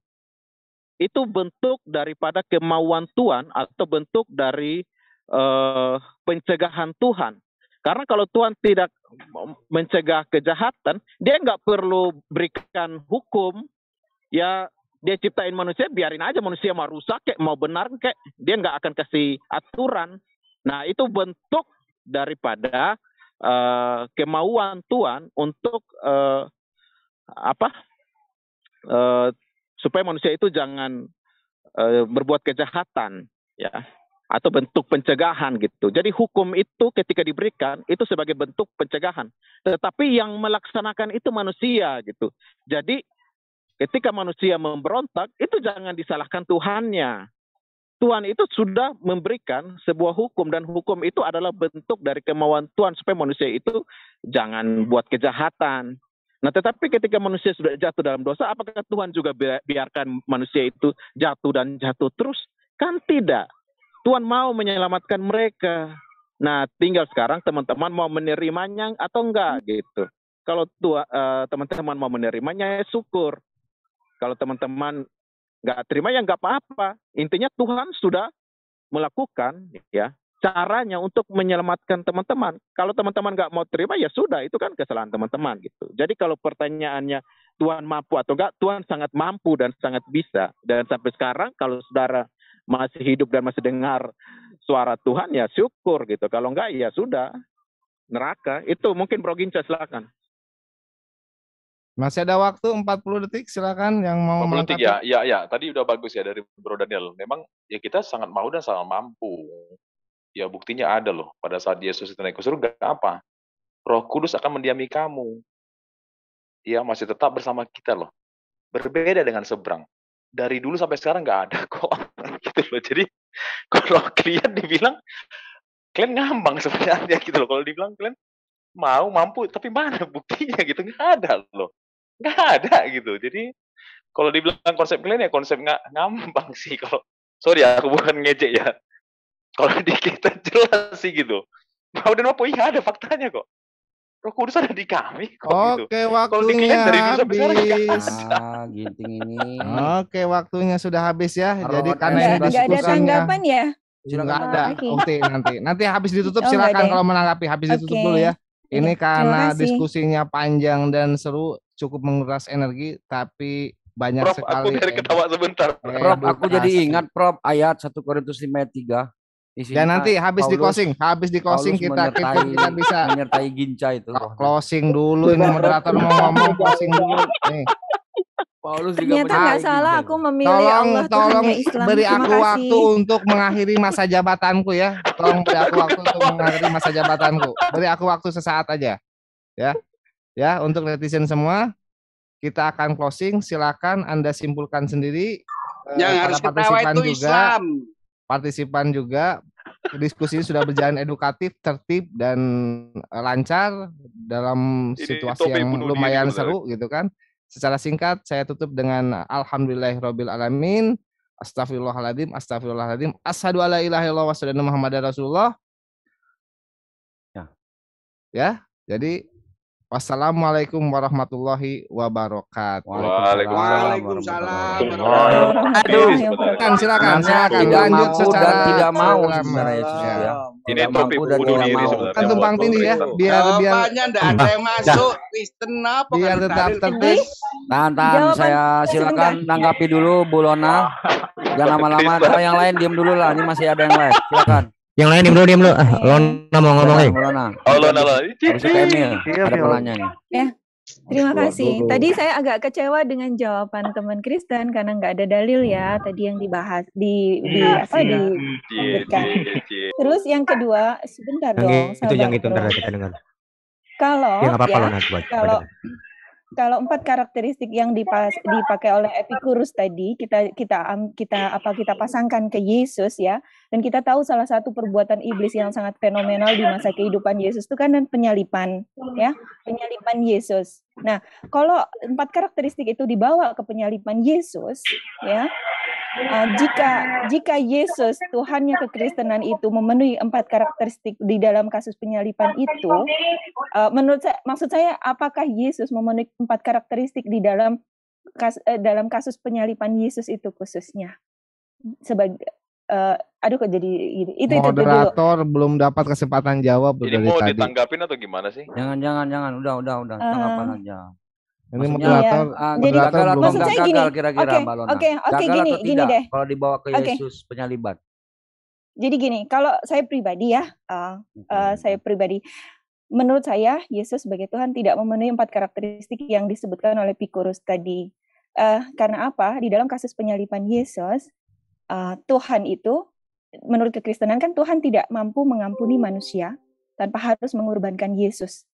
Itu bentuk daripada kemauan Tuhan atau bentuk dari uh, pencegahan Tuhan karena kalau Tuhan tidak mencegah kejahatan, dia nggak perlu berikan hukum. Ya, dia ciptain manusia, biarin aja manusia mau rusak kek, mau benar kek. Dia nggak akan kasih aturan. Nah, itu bentuk daripada uh, kemauan Tuhan untuk uh, apa? Uh, supaya manusia itu jangan uh, berbuat kejahatan, ya atau bentuk pencegahan gitu. Jadi hukum itu ketika diberikan itu sebagai bentuk pencegahan. Tetapi yang melaksanakan itu manusia gitu. Jadi ketika manusia memberontak itu jangan disalahkan Tuhannya. Tuhan itu sudah memberikan sebuah hukum dan hukum itu adalah bentuk dari kemauan Tuhan supaya manusia itu jangan buat kejahatan. Nah, tetapi ketika manusia sudah jatuh dalam dosa, apakah Tuhan juga biarkan manusia itu jatuh dan jatuh terus? Kan tidak. Tuhan mau menyelamatkan mereka. Nah, tinggal sekarang teman-teman mau menerimanya atau enggak gitu. Kalau tua uh, teman-teman mau menerimanya, ya syukur. Kalau teman-teman enggak terima ya enggak apa-apa. Intinya Tuhan sudah melakukan ya caranya untuk menyelamatkan teman-teman. Kalau teman-teman enggak mau terima ya sudah, itu kan kesalahan teman-teman gitu. Jadi kalau pertanyaannya Tuhan mampu atau enggak, Tuhan sangat mampu dan sangat bisa. Dan sampai sekarang kalau saudara masih hidup dan masih dengar suara Tuhan ya syukur gitu. Kalau enggak ya sudah neraka. Itu mungkin Bro Ginca silakan. Masih ada waktu 40 detik silakan yang mau 40 ya. Ya ya, tadi udah bagus ya dari Bro Daniel. Memang ya kita sangat mau dan sangat mampu. Ya buktinya ada loh. Pada saat Yesus itu naik ke surga apa? Roh Kudus akan mendiami kamu. Ya masih tetap bersama kita loh. Berbeda dengan seberang. Dari dulu sampai sekarang nggak ada [LAUGHS] kok gitu loh jadi [LAUGHS] kalau kalian dibilang kalian ngambang sebenarnya [LAUGHS] gitu loh kalau dibilang kalian mau mampu tapi mana buktinya gitu nggak ada loh nggak ada gitu jadi kalau dibilang konsep klien ya konsep nggak ngambang sih [LAUGHS] kalau sorry ya, aku bukan ngejek ya kalau di kita jelas sih gitu mau dan mampu iya ada faktanya kok kok kurus ada di kami kok gitu. Oke, gitu. waktunya dari habis. Ah, ginting ini. Oke, waktunya sudah habis ya. Rot Jadi karena ini sudah ada ya. tanggapan ya. Sudah enggak ada. Oke, okay. nanti. Nanti habis ditutup oh, silakan kalau menanggapi habis okay. ditutup dulu ya. Ini ya, karena diskusinya panjang dan seru, cukup menguras energi tapi banyak Prof, sekali. Aku dari ketawa sebentar. Prof, aku jadi ingat Prof ayat 1 Korintus 5 ayat 3. Isinya ya nanti habis di closing, habis di closing kita kita, kita bisa menyertai ginca itu. Closing dulu ini moderator mau ngomong closing dulu. Nih. Paulus juga Ternyata nggak salah aku memilih tolong, Allah tolong Islam. beri aku waktu untuk mengakhiri masa jabatanku ya. Tolong beri aku waktu untuk mengakhiri masa jabatanku. Beri aku waktu sesaat aja. Ya. Ya, untuk netizen semua kita akan closing. Silakan Anda simpulkan sendiri. Eh, yang uh, harus ketawa itu juga. Islam partisipan juga. Diskusi sudah berjalan edukatif, tertib dan eh, lancar dalam situasi ini, yang lumayan diri, seru gitu kan. Secara singkat saya tutup dengan eh, alhamdulillahirabbil alamin. Astagfirullahaladzim, astagfirullahaladzim. Asyhadu alla ilaha illallah wa Rasulullah. Ya. Ya. Jadi Wassalamualaikum warahmatullahi wabarakatuh. Waalaikumsalam. Aduh, silakan, silakan, silakan. Lanjut secara tidak mau sebenarnya ya. Ini topik bunuh diri sebenarnya. Kan tumpang tindih ya, biar biar banyak enggak ada yang masuk. Kristen apa kan biar tetap tertib. Tahan, tahan. Saya silakan tanggapi dulu Bu Lona. Jangan lama-lama. Yang lain diam dulu lah. Ini masih ada yang lain. Silakan. Yang lain diem dulu, diem dulu. Ah, iya. Lona mau ngomong nih. Eh. Lona. Oh, Lona, Lona. Iya, ada polanya nih. Ya. Terima kasih. Tadi saya agak kecewa dengan jawaban teman Kristen karena nggak ada dalil ya tadi yang dibahas di di iya, apa di Terus yang kedua sebentar dong. Itu yang itu ntar kita dengar. Kalau ya, apa -apa, ya, Lona, coba, kalau coba kalau empat karakteristik yang dipas, dipakai oleh Epikurus tadi kita kita kita apa kita pasangkan ke Yesus ya dan kita tahu salah satu perbuatan iblis yang sangat fenomenal di masa kehidupan Yesus itu kan dan penyalipan ya penyalipan Yesus. Nah kalau empat karakteristik itu dibawa ke penyalipan Yesus ya uh, jika jika Yesus Tuhan yang kekristenan itu memenuhi empat karakteristik di dalam kasus penyalipan itu, uh, menurut saya maksud saya apakah Yesus memenuhi empat karakteristik di dalam kas, uh, dalam kasus penyalipan Yesus itu khususnya sebagai uh, aduh kok jadi ini itu moderator itu, belum dapat kesempatan jawab jadi dari mau tadi. ditanggapin atau gimana sih jangan jangan jangan udah udah udah tanggapan aja ini moderator, ya. moderator jadi belum saya gagal kira-kira okay, Mbak Lona. Oke, okay, okay, gini, gini deh. Kalau dibawa ke okay. Yesus penyaliban. Jadi gini, kalau saya pribadi ya, uh, uh, saya pribadi menurut saya Yesus sebagai Tuhan tidak memenuhi empat karakteristik yang disebutkan oleh Pikurus tadi. Uh, karena apa? Di dalam kasus penyaliban Yesus, uh, Tuhan itu menurut kekristenan kan Tuhan tidak mampu mengampuni manusia tanpa harus mengorbankan Yesus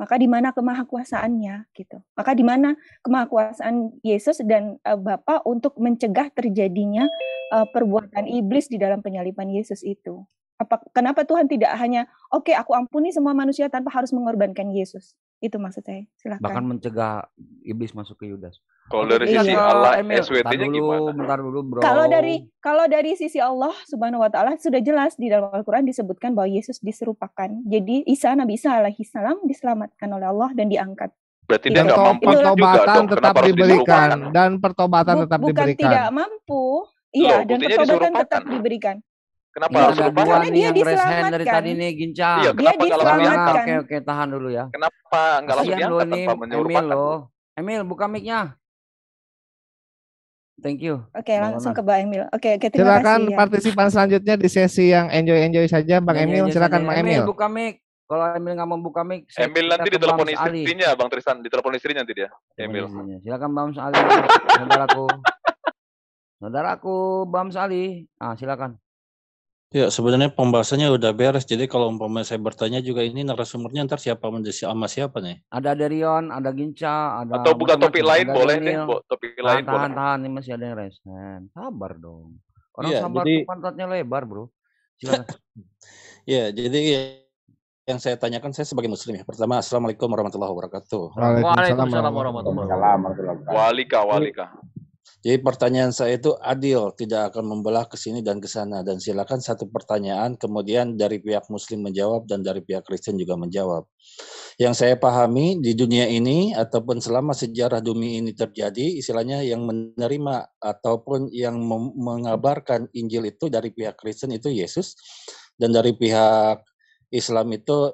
maka di mana kemahakuasaannya gitu maka di mana kemahakuasaan Yesus dan uh, Bapa untuk mencegah terjadinya uh, perbuatan iblis di dalam penyalipan Yesus itu apa kenapa Tuhan tidak hanya oke okay, aku ampuni semua manusia tanpa harus mengorbankan Yesus itu maksudnya saya. Silahkan. Bahkan mencegah iblis masuk ke Yudas. Kalau dari iya, sisi Allah SWT-nya gimana? Bentar dulu, Bro. Kalau dari kalau dari sisi Allah Subhanahu wa taala sudah jelas di dalam Al-Qur'an disebutkan bahwa Yesus diserupakan. Jadi Isa Nabi Isa alaihi salam diselamatkan oleh Allah dan diangkat. Berarti dia nggak mampu pertobatan tetap diberikan dan pertobatan tetap diberikan. Bukan tidak mampu, iya dan pertobatan tetap diberikan. Kenapa iya, harus lupa? Karena dia diselamatkan. dari tadi nih Gincang. Iya, dia diselamatkan. Oke, oke, tahan dulu ya. Kenapa enggak langsung diangkat tanpa menyuruh Emil lo. Emil, buka mic-nya. Thank you. Oke, okay, langsung ke Bang Emil. Oke, okay, okay, terima silakan kasih. Silakan ya. partisipan ya. selanjutnya di sesi yang enjoy-enjoy saja Bang enjoy, Emil, silakan Bang Emil. Emil buka mic. Kalau Emil nggak mau buka mic, Emil nanti ditelepon istrinya, Bang Tristan, ditelepon istrinya nanti dia. Emil. Silakan Bang Ali, saudaraku. [LAUGHS] Saudaraku Bams Ali. Ah, silakan. Ya, sebenarnya pembahasannya udah beres. Jadi kalau umpamanya saya bertanya juga ini narasumbernya ntar siapa menjadi sama siapa nih? Ada Derion, ada Ginca, ada Atau bukan topik lain boleh nih? Topi topik tahan, lain tahan, boleh. Tahan, ini masih ada yang resen. Sabar dong. Orang ya, sabar jadi... pantatnya lebar, Bro. [LAUGHS] ya, jadi ya, yang saya tanyakan saya sebagai muslim ya. Pertama, Assalamualaikum warahmatullahi wabarakatuh. Waalaikumsalam warahmatullahi wabarakatuh. Waalika, walika. Jadi pertanyaan saya itu adil, tidak akan membelah ke sini dan ke sana. Dan silakan satu pertanyaan, kemudian dari pihak Muslim menjawab dan dari pihak Kristen juga menjawab. Yang saya pahami di dunia ini ataupun selama sejarah dunia ini terjadi, istilahnya yang menerima ataupun yang mengabarkan Injil itu dari pihak Kristen itu Yesus dan dari pihak Islam itu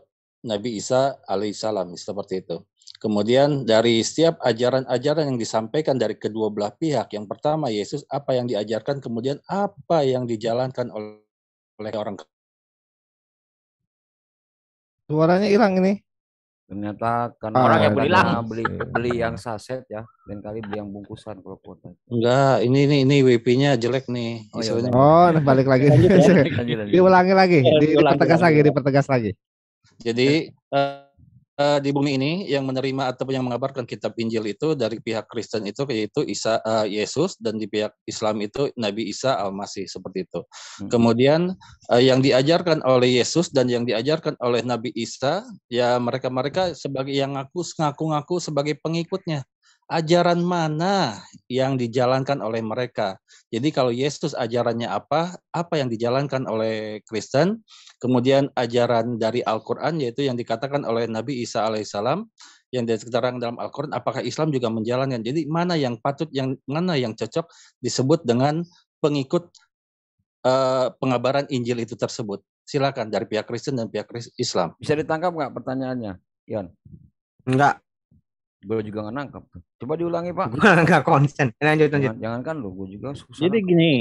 Nabi Isa alaihissalam seperti itu. Kemudian dari setiap ajaran-ajaran yang disampaikan dari kedua belah pihak, yang pertama Yesus apa yang diajarkan, kemudian apa yang dijalankan oleh orang. Suaranya hilang ini. Ternyata kan ah, orang yang beli lah, beli beli yang saset ya, dan kali beli yang bungkusan kalau kuota. Enggak, ini ini ini WP-nya jelek nih. Oh, iya. oh nah, balik lagi. Lanjut, ya. [LAUGHS] Diulangi lagi, iya, dipertegas lagi, dipertegas lagi. Jadi uh, uh, di bumi ini yang menerima atau yang mengabarkan kitab Injil itu dari pihak Kristen itu yaitu Isa uh, Yesus dan di pihak Islam itu Nabi Isa Al-Masih seperti itu. Hmm. Kemudian uh, yang diajarkan oleh Yesus dan yang diajarkan oleh Nabi Isa ya mereka-mereka sebagai yang ngaku ngaku-ngaku sebagai pengikutnya ajaran mana yang dijalankan oleh mereka. Jadi kalau Yesus ajarannya apa, apa yang dijalankan oleh Kristen, kemudian ajaran dari Al-Quran, yaitu yang dikatakan oleh Nabi Isa alaihissalam, yang diterang dalam Al-Quran, apakah Islam juga menjalankan. Jadi mana yang patut, yang mana yang cocok disebut dengan pengikut uh, pengabaran Injil itu tersebut. Silakan dari pihak Kristen dan pihak Islam. Bisa ditangkap nggak pertanyaannya, Ion? Enggak, Gue juga nggak nangkep. Coba diulangi pak. [LAUGHS] Nggak konsen. Lanjut lanjut. Jangan, jangan kan lu, gue juga susah. Jadi gini,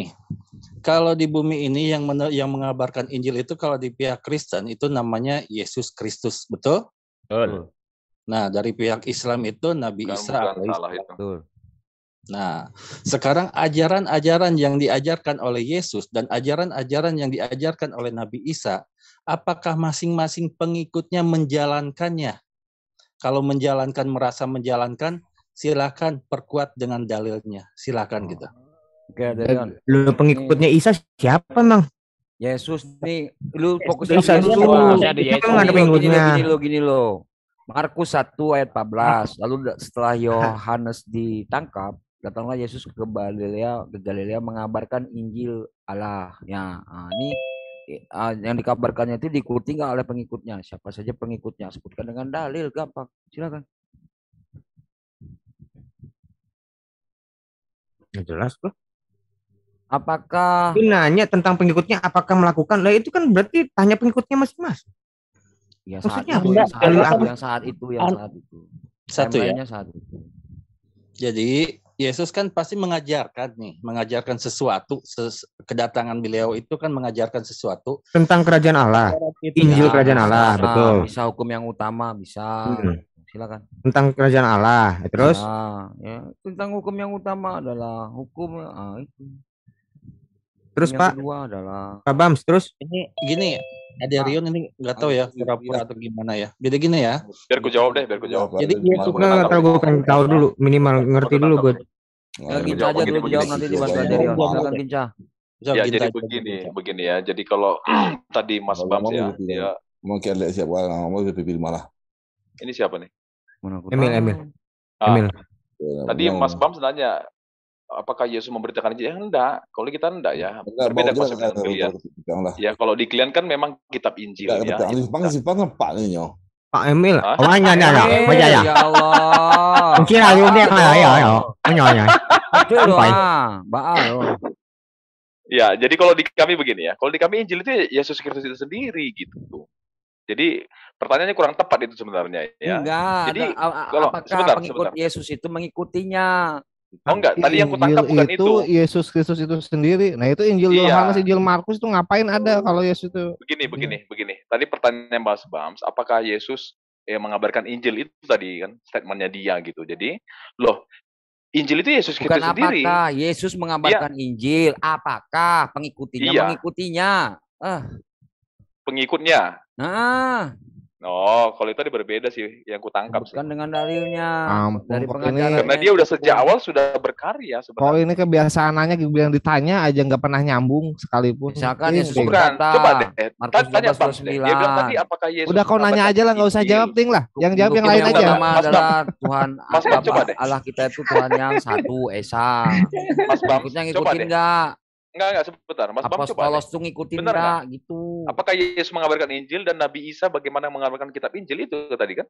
kalau di bumi ini yang mener, yang mengabarkan Injil itu kalau di pihak Kristen itu namanya Yesus Kristus, betul? Betul. Nah dari pihak Islam itu Nabi Bukan, Isa. Betul. Nah, sekarang ajaran-ajaran yang diajarkan oleh Yesus dan ajaran-ajaran yang diajarkan oleh Nabi Isa, apakah masing-masing pengikutnya menjalankannya? kalau menjalankan merasa menjalankan silahkan perkuat dengan dalilnya silahkan gitu Oke, Darion. Lu pengikutnya Isa siapa, Mang? Yesus nih, lu fokus ke Isa lu ada pengikutnya. Gini lo, gini lo. Markus 1 ayat 14. Lalu setelah ah. Yohanes ditangkap, datanglah Yesus ke Galilea, ke Galilea mengabarkan Injil Allah. Ya, nah, ini Ah, yang dikabarkannya itu diikuti nggak oleh pengikutnya siapa saja pengikutnya sebutkan dengan dalil gampang silakan ya jelas tuh apakah itu nanya tentang pengikutnya apakah melakukan lah itu kan berarti tanya pengikutnya mas masing ya maksudnya saat itu, enggak, yang, saat, yang saat itu yang saat itu satu ya saat itu. jadi Yesus kan pasti mengajarkan nih, mengajarkan sesuatu. Ses, kedatangan beliau itu kan mengajarkan sesuatu tentang kerajaan Allah, Injil ya, kerajaan Allah, bisa, betul. Bisa hukum yang utama, bisa. Hmm. Silakan. Tentang kerajaan Allah, terus? Ya, ya. Tentang hukum yang utama adalah hukum ah, itu. Terus Pak? Kedua adalah Pak Bams, terus? Ini gini, ada Rion ini nggak tahu ya pura-pura atau gimana ya. Beda gini ya. Biar gue jawab deh, biar gue jawab. Jadi Yesus nggak tahu gue pengen tahu dulu minimal ngerti dulu gue Nah, kita ya, aja dulu jawab nanti dibantu dari Rion. Silakan Ginca. Ya, jadi begini, begini ya. Jadi kalau [CLEARS THROAT] tadi Mas Bams ya, ya. Mungkin ada siapa yang mau pilih malah. Ini siapa nih? Emil, Emil. Ah. Emil. Tadi Mas Bams nanya, apakah Yesus memberitakan Injil? Ya enggak. Kalau kita enggak ya. Enggak, Berbeda konsep dengan ya. ya kalau di kalian kan memang kitab Injil enggak, ya. Enggak, kita sifat nampak nih yo. Pak Emil, à? ông anh nhanh ya? ya. giờ à? Ông chỉ là ya, ya, này rồi, ông ya? Ya, jadi kalau di kami begini ya, kalau di kami Injil itu ya Yesus Kristus itu sendiri gitu. Jadi pertanyaannya kurang tepat itu sebenarnya ya. Enggak. Jadi ada, kalau apakah sebentar, pengikut sebentar. Yesus itu mengikutinya? Oh enggak, tadi yang kutangkap bukan itu, itu. Yesus Kristus itu sendiri. Nah, itu Injil iya. Yohanes, Injil Markus itu ngapain ada oh. kalau Yesus itu? Begini, iya. begini, iya. begini. Tadi pertanyaan Mas Bams, apakah Yesus mengabarkan Injil itu tadi kan statementnya dia gitu. Jadi, loh, Injil itu Yesus Kristus apakah sendiri. Apakah Yesus mengabarkan iya. Injil? Apakah pengikutnya iya. mengikutinya? Ah. Pengikutnya. Nah. Oh, kalau itu ada berbeda sih yang kutangkap. Bukan dengan dalilnya. Ampun, dari pengajaran. Karena dia udah sejak awal sudah berkarya sebenarnya. Kalau ini kebiasaannya yang ditanya aja nggak pernah nyambung sekalipun. Misalkan iya, Yesus Bukan. Berkata, Coba deh. Markus tanya Pak Dia bilang tadi apakah Yesus Udah kau nanya aja lah nggak usah jawab ting lah. Yang jawab yang lain aja. Pertama adalah Tuhan Allah kita itu Tuhan yang satu Esa. Mas Bang. kita ngikutin enggak? Enggak, enggak sebentar. Mas Bam coba. Paulus tuh ngikutin Benar enggak gitu. Apakah Yesus mengabarkan Injil dan Nabi Isa bagaimana mengabarkan kitab Injil itu tadi kan?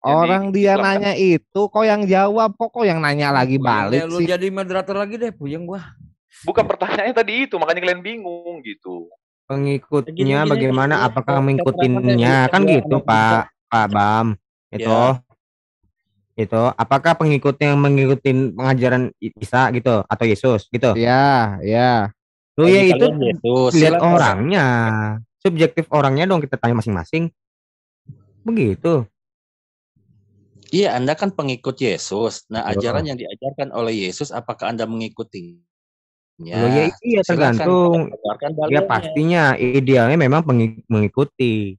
Orang jadi, dia nanya kan? itu, kok yang jawab, kok kok yang nanya lagi balik ya, sih. Lu jadi moderator lagi deh, puyeng gua. Bukan pertanyaannya tadi itu, makanya kalian bingung gitu. Pengikutnya gini, gini, bagaimana? Gini, apakah mengikutinya? Kan gitu, Pak. Pak Bam. Itu. Yeah. Itu, apakah pengikutnya yang mengikutin pengajaran Isa gitu atau Yesus gitu? Iya, iya. Oh iya gitu itu ya, lihat orangnya. Subjektif orangnya dong kita tanya masing-masing. Begitu. Iya, Anda kan pengikut Yesus. Nah, iya. ajaran yang diajarkan oleh Yesus apakah Anda mengikuti? Oh iya, iya, ya, oh, ya iya tergantung. Ya pastinya idealnya memang mengikuti.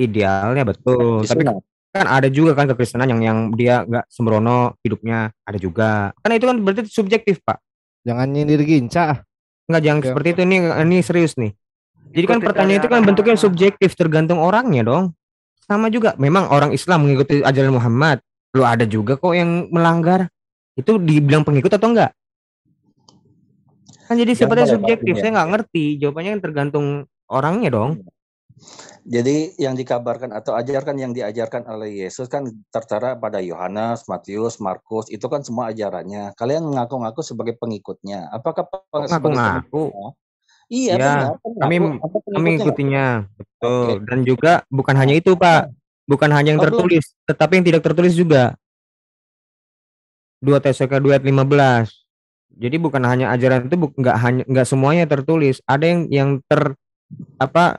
Idealnya betul. Tapi kan, ada juga kan kekristenan yang yang dia nggak sembrono hidupnya ada juga. Karena itu kan berarti subjektif, Pak. Jangan nyindir gincah. Enggak jangan okay. seperti itu ini ini serius nih. Jadi kan pertanyaan itu kan bentuknya subjektif tergantung orangnya dong. Sama juga memang orang Islam mengikuti ajaran Muhammad. Lu ada juga kok yang melanggar. Itu dibilang pengikut atau enggak? Kan jadi sifatnya subjektif. Saya nggak ngerti. Jawabannya yang tergantung orangnya dong. Iya. Jadi yang dikabarkan atau ajarkan yang diajarkan oleh Yesus kan tertera pada Yohanes, Matius, Markus, itu kan semua ajarannya. Kalian mengaku-ngaku sebagai pengikutnya. Apakah sebagai iya, iya, ngaku Iya, ya, benar. Kami kami mengikutinya. Betul. Okay. Dan juga bukan hanya itu, Pak. Bukan hanya yang tertulis, oh, tetapi yang tidak tertulis juga. 2 TSK 2 ayat 15. Jadi bukan hanya ajaran itu enggak hanya enggak semuanya tertulis, ada yang yang ter apa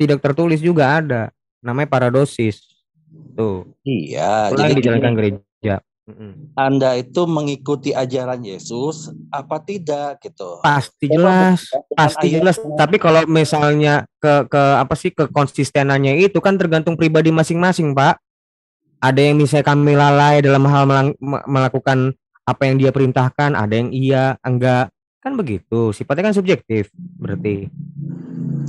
tidak tertulis juga ada namanya paradosis tuh iya jadi dijalankan gereja anda itu mengikuti ajaran Yesus apa tidak gitu? Pasti jelas, pasti jelas. Tapi kalau misalnya ke ke apa sih ke konsistenannya itu kan tergantung pribadi masing-masing, Pak. Ada yang misalnya kami lalai dalam hal melang- melakukan apa yang dia perintahkan, ada yang iya, enggak. Kan begitu. Sifatnya kan subjektif berarti.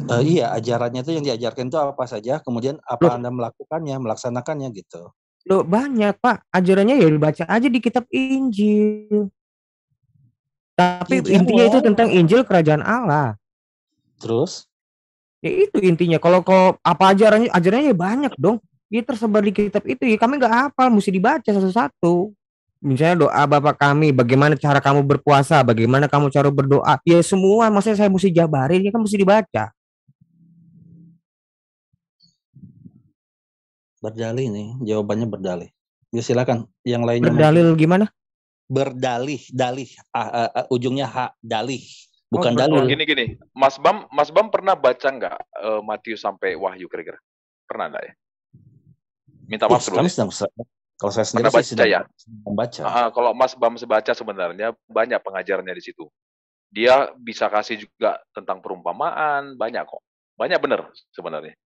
Uh, iya, ajarannya itu yang diajarkan itu apa saja, kemudian apa Loh. Anda melakukannya, melaksanakannya gitu. Loh, banyak, Pak. Ajarannya ya dibaca aja di kitab Injil. Tapi Injil iya, intinya Allah. itu ya. tentang Injil kerajaan Allah. Terus? Ya itu intinya. Kalau kalau apa ajarannya, ajarannya ya banyak dong. Ya tersebar di kitab itu. Ya kami nggak apa mesti dibaca satu-satu misalnya doa Bapak kami, bagaimana cara kamu berpuasa, bagaimana kamu cara berdoa. Ya semua maksudnya saya mesti jabarin, ya kan mesti dibaca. Berdalih nih, jawabannya berdalih. Ya silakan. Yang lainnya Berdalil masih. gimana? Berdalih, dalih. Uh, uh, uh, ujungnya H, dalih. Oh, Bukan oh, dalil. Gini gini, Mas Bam, Mas Bam pernah baca nggak uh, eh, Matius sampai Wahyu kira-kira? Pernah nggak ya? Minta maaf dulu. Ya. sedang, kalau saya sendiri pernah baca, ya? baca. Uh, kalau Mas Bam sebaca sebenarnya banyak pengajarannya di situ. Dia bisa kasih juga tentang perumpamaan, banyak kok. Banyak bener sebenarnya.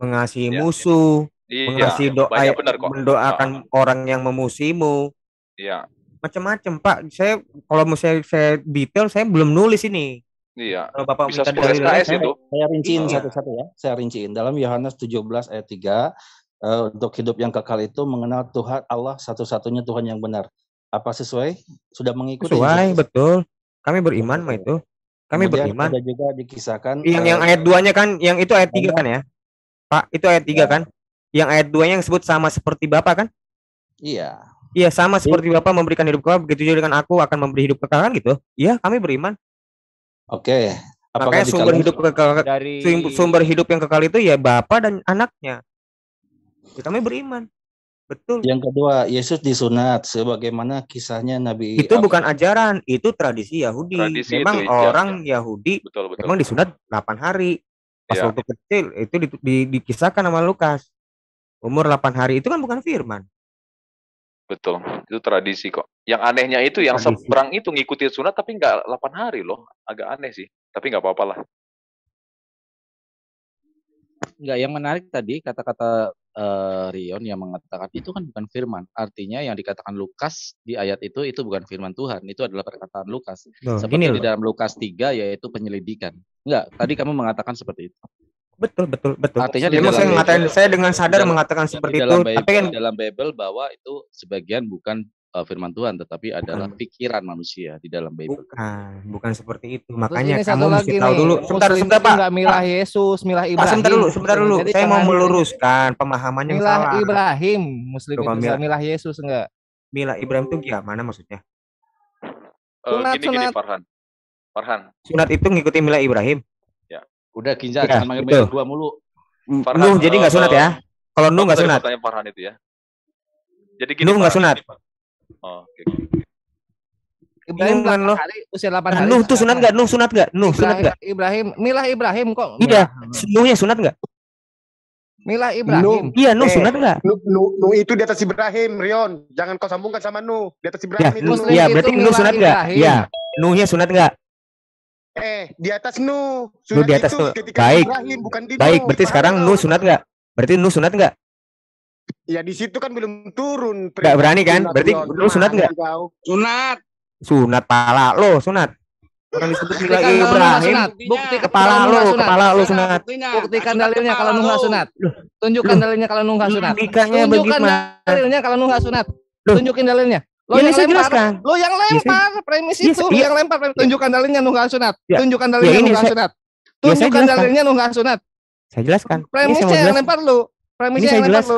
Mengasihi ya, musuh. Ya Iya, mengasih doa benar kok. mendoakan nah. orang yang memusimu. Iya. Macam-macam, Pak. Saya kalau mau saya, saya detail saya belum nulis ini. Iya. Kalau Bapak bisa minta dari ya, saya, itu. Saya rinciin iya. satu-satu ya. Saya rinciin dalam Yohanes 17 ayat 3 uh, eh, untuk hidup yang kekal itu mengenal Tuhan Allah satu-satunya Tuhan yang benar. Apa sesuai? Sudah mengikuti. Sesuai, betul. Kami beriman mah itu. Kami Kemudian beriman. Ada juga dikisahkan yang uh, yang eh, ayat 2-nya kan, yang itu ayat 3 kan ya? Pak, itu ayat 3 ya. kan? Yang ayat 2 yang sebut sama seperti Bapak kan? Iya. Iya, sama seperti Bapak memberikan hidup kekal, begitu juga dengan aku akan memberi hidup kekal kan gitu. Iya, kami beriman. Oke. Apakah Makanya sumber hidup kekal dari sumber hidup yang kekal itu ya bapak dan anaknya. Ya, kami beriman. Betul. Yang kedua, Yesus disunat sebagaimana kisahnya Nabi Itu bukan ajaran, itu tradisi Yahudi. Tradisi memang itu, orang ya. Yahudi betul, betul. memang disunat 8 hari. Pas ya. waktu kecil itu di, di, dikisahkan sama Lukas umur 8 hari itu kan bukan firman. Betul, itu tradisi kok. Yang anehnya itu yang seberang itu ngikutin sunat tapi nggak 8 hari loh. Agak aneh sih, tapi nggak apa-apalah. Nggak, yang menarik tadi kata-kata uh, Rion yang mengatakan itu kan bukan firman. Artinya yang dikatakan Lukas di ayat itu, itu bukan firman Tuhan. Itu adalah perkataan Lukas. Nah, Seperti di dalam Lukas 3 yaitu penyelidikan. Enggak, tadi kamu mengatakan seperti itu. Betul, betul, betul. Artinya Memang saya mengatakan saya dengan sadar dalam, mengatakan seperti itu. Bible, tapi kan dalam Bible bahwa itu sebagian bukan uh, firman Tuhan tetapi adalah bukan. pikiran manusia di dalam Bible. Bukan, bukan seperti itu. Makanya Terus kamu mesti tahu nih, dulu. Sebentar, sebentar, Pak. Enggak milah Yesus, milah Ibrahim. Pak, sebentar dulu, sebentar dulu. Jadi saya mau meluruskan pemahamannya milah yang salah. Milah Ibrahim, muslim Tuh, itu milah. milah Yesus enggak? Milah Ibrahim itu gimana maksudnya? Uh, gini, gini Farhan. Farhan. Sunat itu ngikutin milah Ibrahim. Udah ginjal ya, jangan manggil betul. Gitu. dua mulu. Farhan, Nuh jadi nggak eh, sunat ya? Kalau Nuh nggak sunat. Tanya Farhan itu ya. Jadi gini, Nuh nggak sunat. oh, oke. Ibrahim kan lo. usia 8 hari. Nuh tuh sunat enggak? Nuh sunat enggak? Nuh sunat enggak? Ibrahim, Milah Ibrahim kok. Iya, Nuhnya sunat enggak? Milah Ibrahim. Nuh. Iya, Nuh eh, sunat enggak? Nuh, Nuh, Nuh itu di atas Ibrahim, Rion. Jangan kau sambungkan sama Nuh. Di atas iya, Ibrahim ya, itu. Iya, berarti Nuh sunat enggak? Iya. Nuhnya sunat enggak? Eh, di atas nu. Sunat nu di atas nu. Baik. Ibrahim, bukan di Baik, berarti sekarang nu sunat enggak? Berarti nu sunat enggak? Ya di situ kan belum turun. Tidak berani kan? Berarti nu sunat nggak? Sunat. Sunat pala lo, sunat. Orang disebut juga Ibrahim. Bukti kepala lo, kepala lo sunat. Buktikan dalilnya kalau nu sunat. Tunjukkan dalilnya kalau nu sunat. Tunjukkan dalilnya kalau nu sunat. Tunjukin dalilnya. Iya, lo yang iya, lempar, iya, lo yang lempar premis itu, yang lempar premis. Tunjukkan dalilnya nunggal sunat. Tunjukkan dalilnya ya, nunggal sunat. Tunjukkan dalilnya nunggal sunat. Saya jelaskan. Premisnya yang lempar lo, Premisnya yang lempar lo,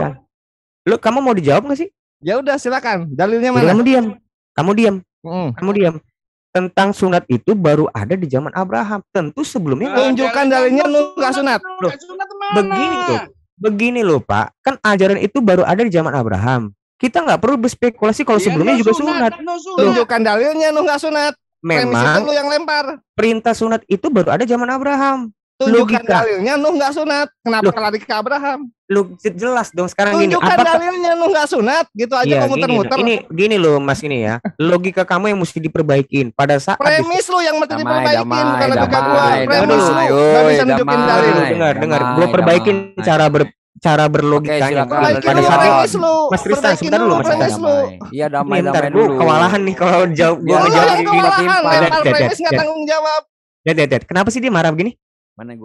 lo kamu mau dijawab nggak sih? Ya udah silakan. Dalilnya mana? Kamu diam. Kamu diam. Hmm. Kamu diam. Tentang sunat itu baru ada di zaman Abraham. Tentu sebelumnya nah, tunjukkan dalilnya nunggal sunat. lo, begini tuh. Begini loh, Pak. Kan ajaran itu baru ada di zaman Abraham kita nggak perlu berspekulasi kalau ya, sebelumnya juga sunat. Tunjukkan dalilnya lu nggak sunat. Memang lu yang lempar. Perintah sunat itu baru ada zaman Abraham. Tunjukkan dalilnya lu nggak sunat. Kenapa Loh. lari ke Abraham? Lu jelas dong sekarang Tunjukkan gini. Tunjukkan dalilnya lu nggak sunat, gitu aja ya, kamu muter-muter. Ini gini loh Mas ini ya. Logika kamu yang mesti diperbaikin pada saat premis lu yang mesti diperbaikin karena bukan logika gua. Premis lu enggak bisa nunjukin dalil. Dengar, dengar. Gua perbaikin cara ber cara berlogikanya pada saat itu Mas Tristan sebentar dulu Mas Tristan iya damai damai dulu kewalahan nih kalau iya, jawab gua iya, ngejawab ini kewalahan nggak tanggung jawab dead dead Kenapa sih dia marah begini?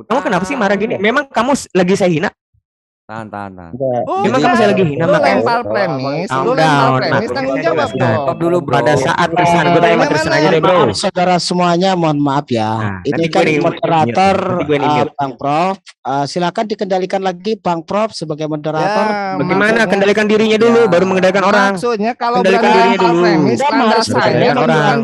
Kamu kenapa sih marah gini? Memang kamu lagi saya hina? Tahan, tahan, tahan. Oh, Cuma kamu saya lagi hina Lu Lempar premis, lu lempar premis, tanggung jawab dong. Stop dulu bro. Pada saat kesan, gue tanya Tristan aja deh bro. Saudara semuanya mohon maaf ya. Nah, ini kan moderator uh, Bang Prof. Uh, silakan dikendalikan lagi Bang Prof sebagai moderator. Ya, Bagaimana kendalikan dirinya dulu ya. baru mengendalikan orang. Maksudnya kalau kendalikan lempar dulu. Premis, saya orang.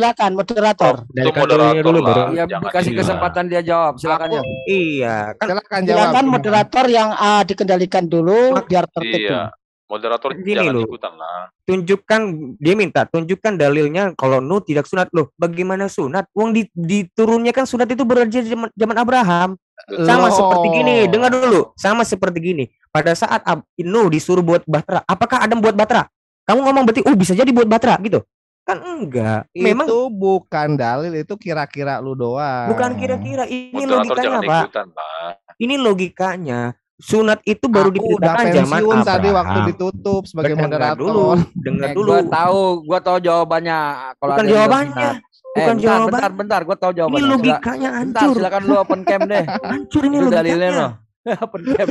Silakan moderator. Kendalikan dirinya dulu bro. Ya, kesempatan dia jawab, silakan ya. Iya. Kan silakan jawab. Silakan moderator yang ada eh, dikendalikan dulu Mak biar tertib. Iya. Moderator Gini jangan loh. ikutan lah. Tunjukkan dia minta tunjukkan dalilnya kalau nu tidak sunat loh. Bagaimana sunat? Uang di, diturunnya kan sunat itu berarti zaman, zaman Abraham. Sama Sama seperti gini, oh. dengar dulu. Sama seperti gini. Pada saat Ab, Nuh disuruh buat batra, apakah Adam buat batra? Kamu ngomong berarti, oh bisa jadi buat batra gitu kan enggak itu memang itu bukan dalil itu kira-kira lu doang bukan kira-kira ini Moderator logikanya pak ikutan, pak ini logikanya Sunat itu baru aku zaman pensiun tadi waktu ditutup sebagai Dengar moderator. Dulu, dengar eh, dulu. Gua tahu, gua tahu jawabannya. Kalau Bukan jawabannya. Bukan eh, jawaban. Bentar, bentar, gua tahu jawabannya. Ini logikanya hancur. Bentar, silakan lu open cam deh. [LAUGHS] hancur ini itu logikanya. Dalilnya lo. [LAUGHS] open cam.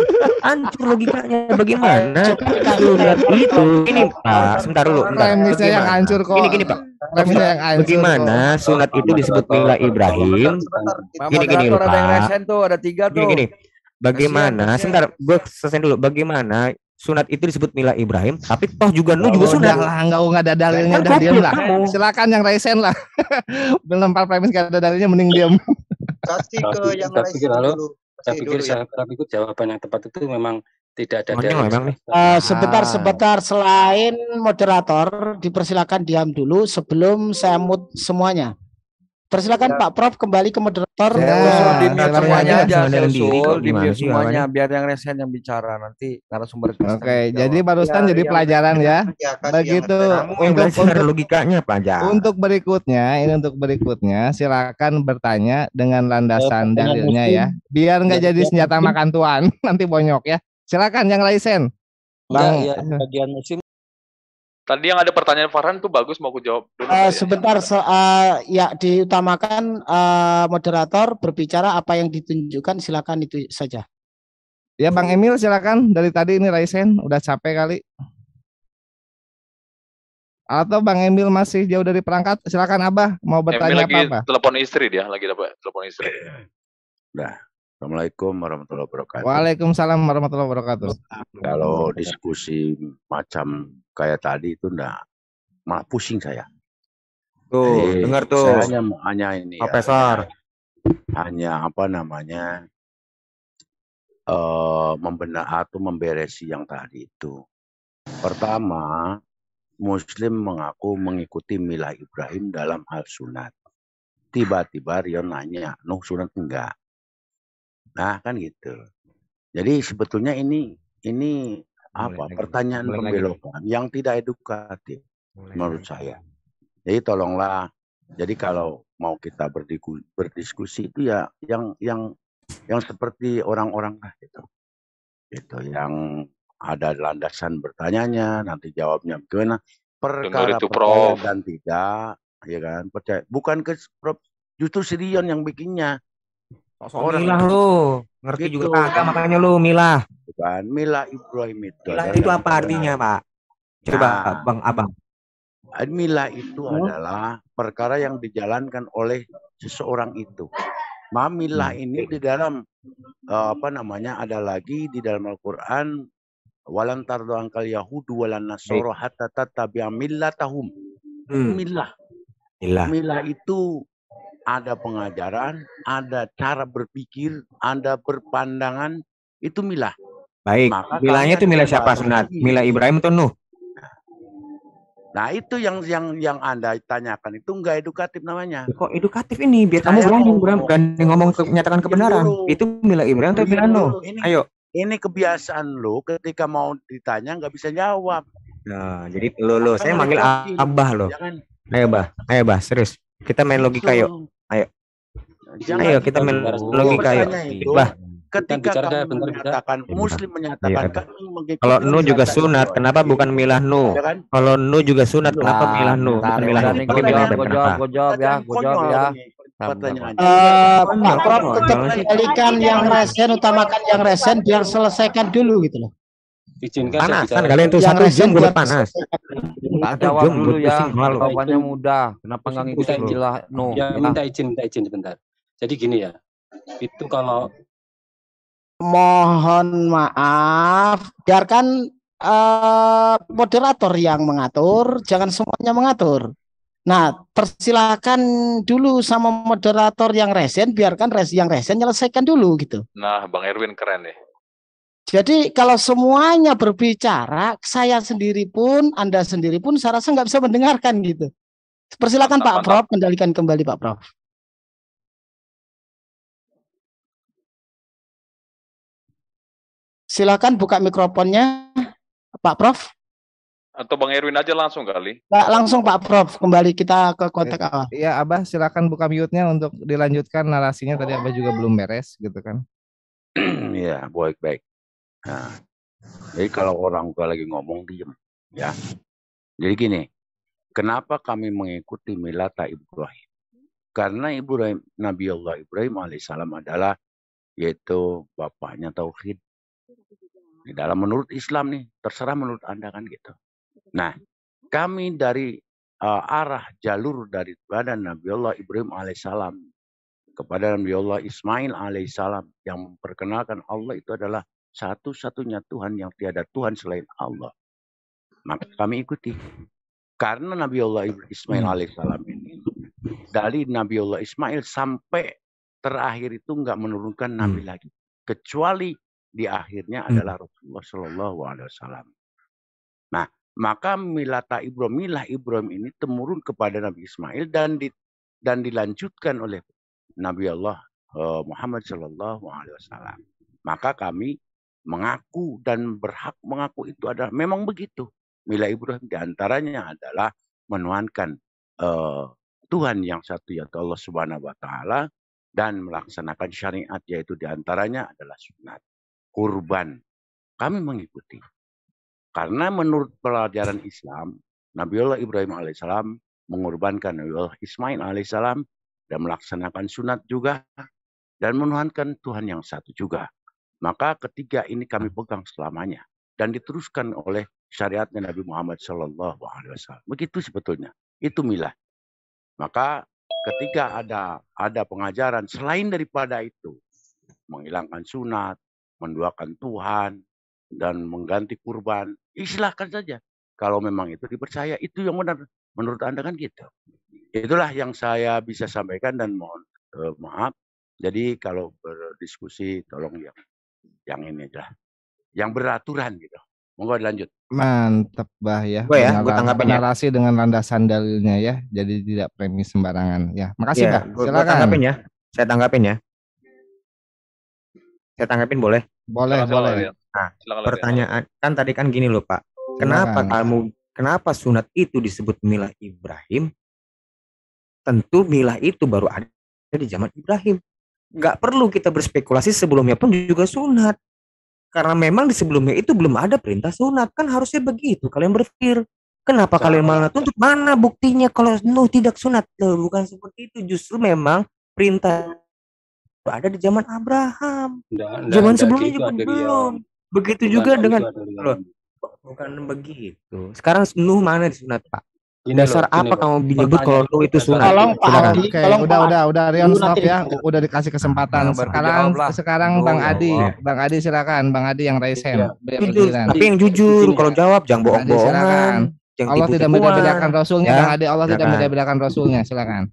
hancur logikanya bagaimana? Eh, sunat itu ini Pak, sebentar dulu. Premisnya yang hancur kok. Gini gini Pak. yang hancur. Bagaimana sunat itu disebut mila Ibrahim? Gini gini Pak. Ada yang tuh, ada tiga tuh. Gini gini Bagaimana? Kasian, Sebentar, gue selesai dulu. Bagaimana sunat itu disebut mila Ibrahim, tapi toh juga nu juga sunat. lah, enggak ada dalilnya kan udah diam lah. Silakan yang Raisen lah. Belum [LAUGHS] par Premis enggak ada dalilnya mending diam. [LAUGHS] Kasih ke yang Raisen Saya pikir saya pikir ya. jawaban yang tepat itu memang tidak ada dalil. Uh, eh, sebentar sebentar selain moderator dipersilakan diam dulu sebelum saya mute semuanya. Persilakan ya. Pak Prof kembali ke moderator. Ya, ya, ya, ya di mute semuanya aja, di semuanya biar yang resen yang bicara nanti narasumber. Oke, okay, jadi barusan iya, iya, iya, ya, jadi ya, pelajaran ya. ya. ya Begitu untuk, untuk logikanya panjang. Untuk berikutnya, ini untuk berikutnya silakan bertanya dengan landasan ya, dalilnya ya. Biar nggak ya, jadi senjata makan tuan [LAUGHS] nanti bonyok ya. Silakan yang lain sen. Bang, ya, ya, bagian musim Tadi yang ada pertanyaan Farhan tuh bagus mau aku jawab Uh, sebentar ya. uh, ya diutamakan uh, moderator berbicara apa yang ditunjukkan silakan itu saja. Ya Bang Emil silakan dari tadi ini Raisen udah capek kali. Atau Bang Emil masih jauh dari perangkat silakan Abah mau bertanya Emil apa apa. telepon istri dia lagi dapat telepon istri. Nah, [CLEARS THROAT] Assalamualaikum warahmatullahi wabarakatuh. Waalaikumsalam warahmatullahi wabarakatuh. Kalau diskusi macam kayak tadi itu ndak malah pusing saya. Tuh, Jadi, dengar tuh. Saya hanya hanya ini. Ya, Profesor. Ya, hanya apa namanya? Uh, eh, membenah atau memberesi yang tadi itu. Pertama, Muslim mengaku mengikuti milah Ibrahim dalam hal sunat. Tiba-tiba Rion nanya, Nuh sunat enggak? Nah kan gitu. Jadi sebetulnya ini ini apa lagi. pertanyaan mulai pembelokan lagi. yang tidak edukatif mulai menurut lagi. saya. Jadi tolonglah. Jadi kalau mau kita berdiskusi itu ya yang yang yang seperti orang-orang lah itu Itu yang ada landasan bertanyanya, nanti jawabnya gimana Perkara itu, Prof. dan tidak, ya kan percaya. Bukan ke Prof. Justru Sirion yang bikinnya. Oh, milah lu. Ngerti gitu. juga kagak makanya lu milah. Bukan milah Ibrahim itu. Milah itu apa artinya, Pak? Coba nah, Bang Abang. Milah itu hmm? adalah perkara yang dijalankan oleh seseorang itu. Mamilah hmm. ini di dalam uh, apa namanya ada lagi di dalam Al-Qur'an walan doang angkal yahudu walan nasoro hatta tatabi'a millatahum. Hmm. Milah. Milah. Milah itu ada pengajaran, ada cara berpikir, ada berpandangan, itu milah. Baik, Maka milahnya itu milah siapa sunat? Milah Ibrahim atau Nuh? Nah itu yang yang yang anda tanyakan itu enggak edukatif namanya. Kok edukatif ini? Biar Saya kamu berani berani, berani ngomong ke, menyatakan kebenaran. Ya Itu milah Ibrahim atau milah Nuh? Ayo. Ini kebiasaan lo ketika mau ditanya nggak bisa jawab. Nah, jadi lo lo saya manggil abah lo. Ya kan? Ayo bah, ayo bah, serius. Kita main logika yuk. Jangan Ayo kita main logika ya. Bah, ketika bicara, kamu bentar, menyatakan bentar. Iya, muslim menyatakan ya. kami kalau nu juga sunat kenapa iya. bukan milah nu ya kan? kalau nu juga sunat nah, kenapa milah nu bukan milah nu Oke, milah nu jawab gue jawab ya gue jawab ya Uh, Prof, kembalikan yang resen, utamakan yang resen, biar selesaikan dulu gitu loh. Izinkan panas kan kalian tuh satu jam gue panas. Jawab dulu ya, jawabannya mudah. Kenapa nggak ngikutin milah nu? Ya, minta izin, minta izin sebentar. Jadi gini ya, itu kalau mohon maaf, biarkan uh, moderator yang mengatur, jangan semuanya mengatur. Nah, persilahkan dulu sama moderator yang resen, biarkan res yang resen nyelesaikan dulu gitu. Nah, Bang Erwin keren deh. Jadi kalau semuanya berbicara, saya sendiri pun, Anda sendiri pun, saya rasa nggak bisa mendengarkan gitu. Persilakan Pak Prof, kendalikan kembali Pak Prof. Silakan buka mikrofonnya, Pak Prof. Atau Bang Erwin aja langsung kali. Nah, langsung Pak Prof, kembali kita ke kontak eh, awal. Iya, Abah silakan buka mute-nya untuk dilanjutkan narasinya tadi Abah juga belum beres gitu kan. [CLEARS THROAT] Iya, baik-baik. Nah, jadi kalau orang tua lagi ngomong diem, ya. Jadi gini, kenapa kami mengikuti milata Ibrahim? Karena Ibrahim Nabi Allah Ibrahim alaihissalam adalah yaitu bapaknya tauhid di dalam menurut Islam nih, terserah menurut Anda kan gitu. Nah, kami dari uh, arah jalur dari badan Nabi Allah Ibrahim alaihissalam kepada Nabi Allah Ismail alaihissalam yang memperkenalkan Allah itu adalah satu-satunya Tuhan yang tiada Tuhan selain Allah. Maka kami ikuti. Karena Nabi Allah Ismail hmm. alaihissalam ini dari Nabi Allah Ismail sampai terakhir itu nggak menurunkan Nabi hmm. lagi kecuali di akhirnya hmm. adalah Rasulullah Shallallahu Alaihi Wasallam. Nah, maka milata Ibrahim, milah Ibrahim ini temurun kepada Nabi Ismail dan di, dan dilanjutkan oleh Nabi Allah eh, Muhammad Shallallahu Alaihi Wasallam. Maka kami mengaku dan berhak mengaku itu adalah memang begitu. Milah Ibrahim diantaranya adalah menuankan uh, eh, Tuhan yang satu yaitu Allah Subhanahu Wa Taala dan melaksanakan syariat yaitu diantaranya adalah sunat kurban. Kami mengikuti. Karena menurut pelajaran Islam, Nabi Allah Ibrahim alaihissalam mengorbankan Nabi Allah Ismail alaihissalam dan melaksanakan sunat juga dan menuhankan Tuhan yang satu juga. Maka ketiga ini kami pegang selamanya dan diteruskan oleh syariatnya Nabi Muhammad Shallallahu Alaihi Wasallam. Begitu sebetulnya. Itu milah. Maka ketika ada ada pengajaran selain daripada itu menghilangkan sunat, menduakan Tuhan, dan mengganti kurban. silahkan saja. Kalau memang itu dipercaya, itu yang benar. Menurut Anda kan gitu. Itulah yang saya bisa sampaikan dan mohon eh, maaf. Jadi kalau berdiskusi tolong yang yang ini aja. Yang beraturan gitu. Monggo lanjut. Mantap bah ya. Gue ya, gue tanggapin ya. narasi dengan landasan dalilnya ya. Jadi tidak premis sembarangan ya. Makasih ya, Bah. Silakan. Gue tanggapin ya. Saya tanggapin ya saya tanggapin boleh? Boleh, silakan, boleh. nah, silakan, ya. pertanyaan kan tadi kan gini loh Pak. Kenapa silakan. kamu kenapa sunat itu disebut milah Ibrahim? Tentu milah itu baru ada di zaman Ibrahim. Gak perlu kita berspekulasi sebelumnya pun juga sunat. Karena memang di sebelumnya itu belum ada perintah sunat. Kan harusnya begitu kalian berpikir. Kenapa Cara. kalian malah tuntut mana buktinya kalau Nuh tidak sunat? Loh, bukan seperti itu. Justru memang perintah ada di zaman Abraham. nggak, zaman nggak sebelumnya juga belum. Begitu Bukan juga dengan loh, Bukan begitu. Sekarang Nuh mana di sunat, Pak? Ini Dasar loh, apa kamu menyebut kalau Nuh itu sunat? Tolong Pak Adi, Oke, okay, udah, udah, udah, Rion stop ya. Udah dikasih kesempatan. Nah, sekarang, sekarang oh, Bang Adi, ya. Bang Adi silakan, Bang Adi yang raise hand. Ya. tapi yang jujur, iya. kalau jawab jangan bohong-bohongan. Allah tidak membeda-bedakan Rasulnya, ya? Bang Adi. Allah tidak membeda-bedakan Rasulnya, silakan.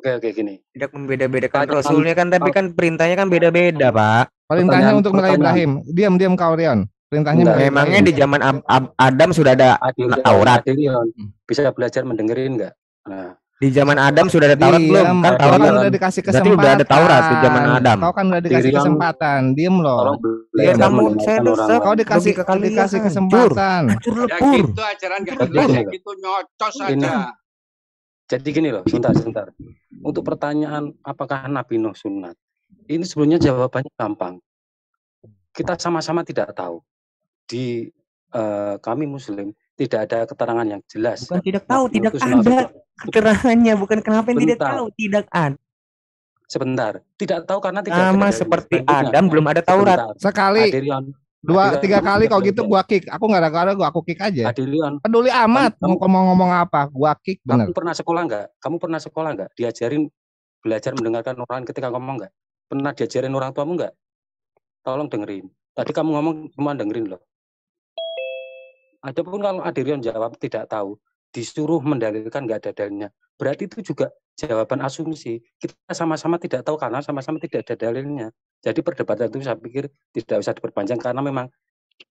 Oke oke gini. Tidak membeda-bedakan Rasulnya kan tapi kan perintahnya kan beda-beda pak. Perintahnya untuk Nabi Ibrahim. Diam diam kau Rian. Perintahnya memangnya di zaman Ab Adam sudah ada Taurat. Hmm. Bisa belajar mendengarin nggak? Nah. Di zaman Adam sudah ada Taurat diam, belum? Kan Taurat kan udah dikasih kesempatan. Berarti udah ada Taurat di zaman Adam. Kau kan udah dikasih kesempatan. Diam loh. Diam iya, kamu saya dosa. Kau dikasih dikasih kesempatan. Hancur lebur. Ya Itu ajaran enggak gitu nyocos aja. Jadi gini loh, sebentar sebentar. Untuk hmm. pertanyaan apakah Nabi Nuh sunat? Ini sebenarnya jawabannya gampang. Kita sama-sama tidak tahu. Di uh, kami Muslim tidak ada keterangan yang jelas. Bukan tidak tahu, Nabi tidak ada [LAUGHS] keterangannya. Bukan kenapa yang tidak tahu, tidak ada. Sebentar, tidak tahu karena tidak. Sama seperti Adam belum ada Taurat. Sebentar. Sekali. Adirion, dua Adilion. Nah, tiga kali kalau gitu gua kick aku nggak ada kalau gua aku kick aja Adilion peduli amat kamu, mau ngomong, ngomong apa gua kick bener kamu pernah sekolah nggak kamu pernah sekolah nggak diajarin belajar mendengarkan orang ketika ngomong nggak pernah diajarin orang tuamu nggak tolong dengerin tadi kamu ngomong cuma dengerin loh adapun kalau Adilion jawab tidak tahu disuruh mendalilkan nggak ada dalilnya. Berarti itu juga jawaban asumsi. Kita sama-sama tidak tahu karena sama-sama tidak ada dalilnya. Jadi perdebatan itu saya pikir tidak usah diperpanjang karena memang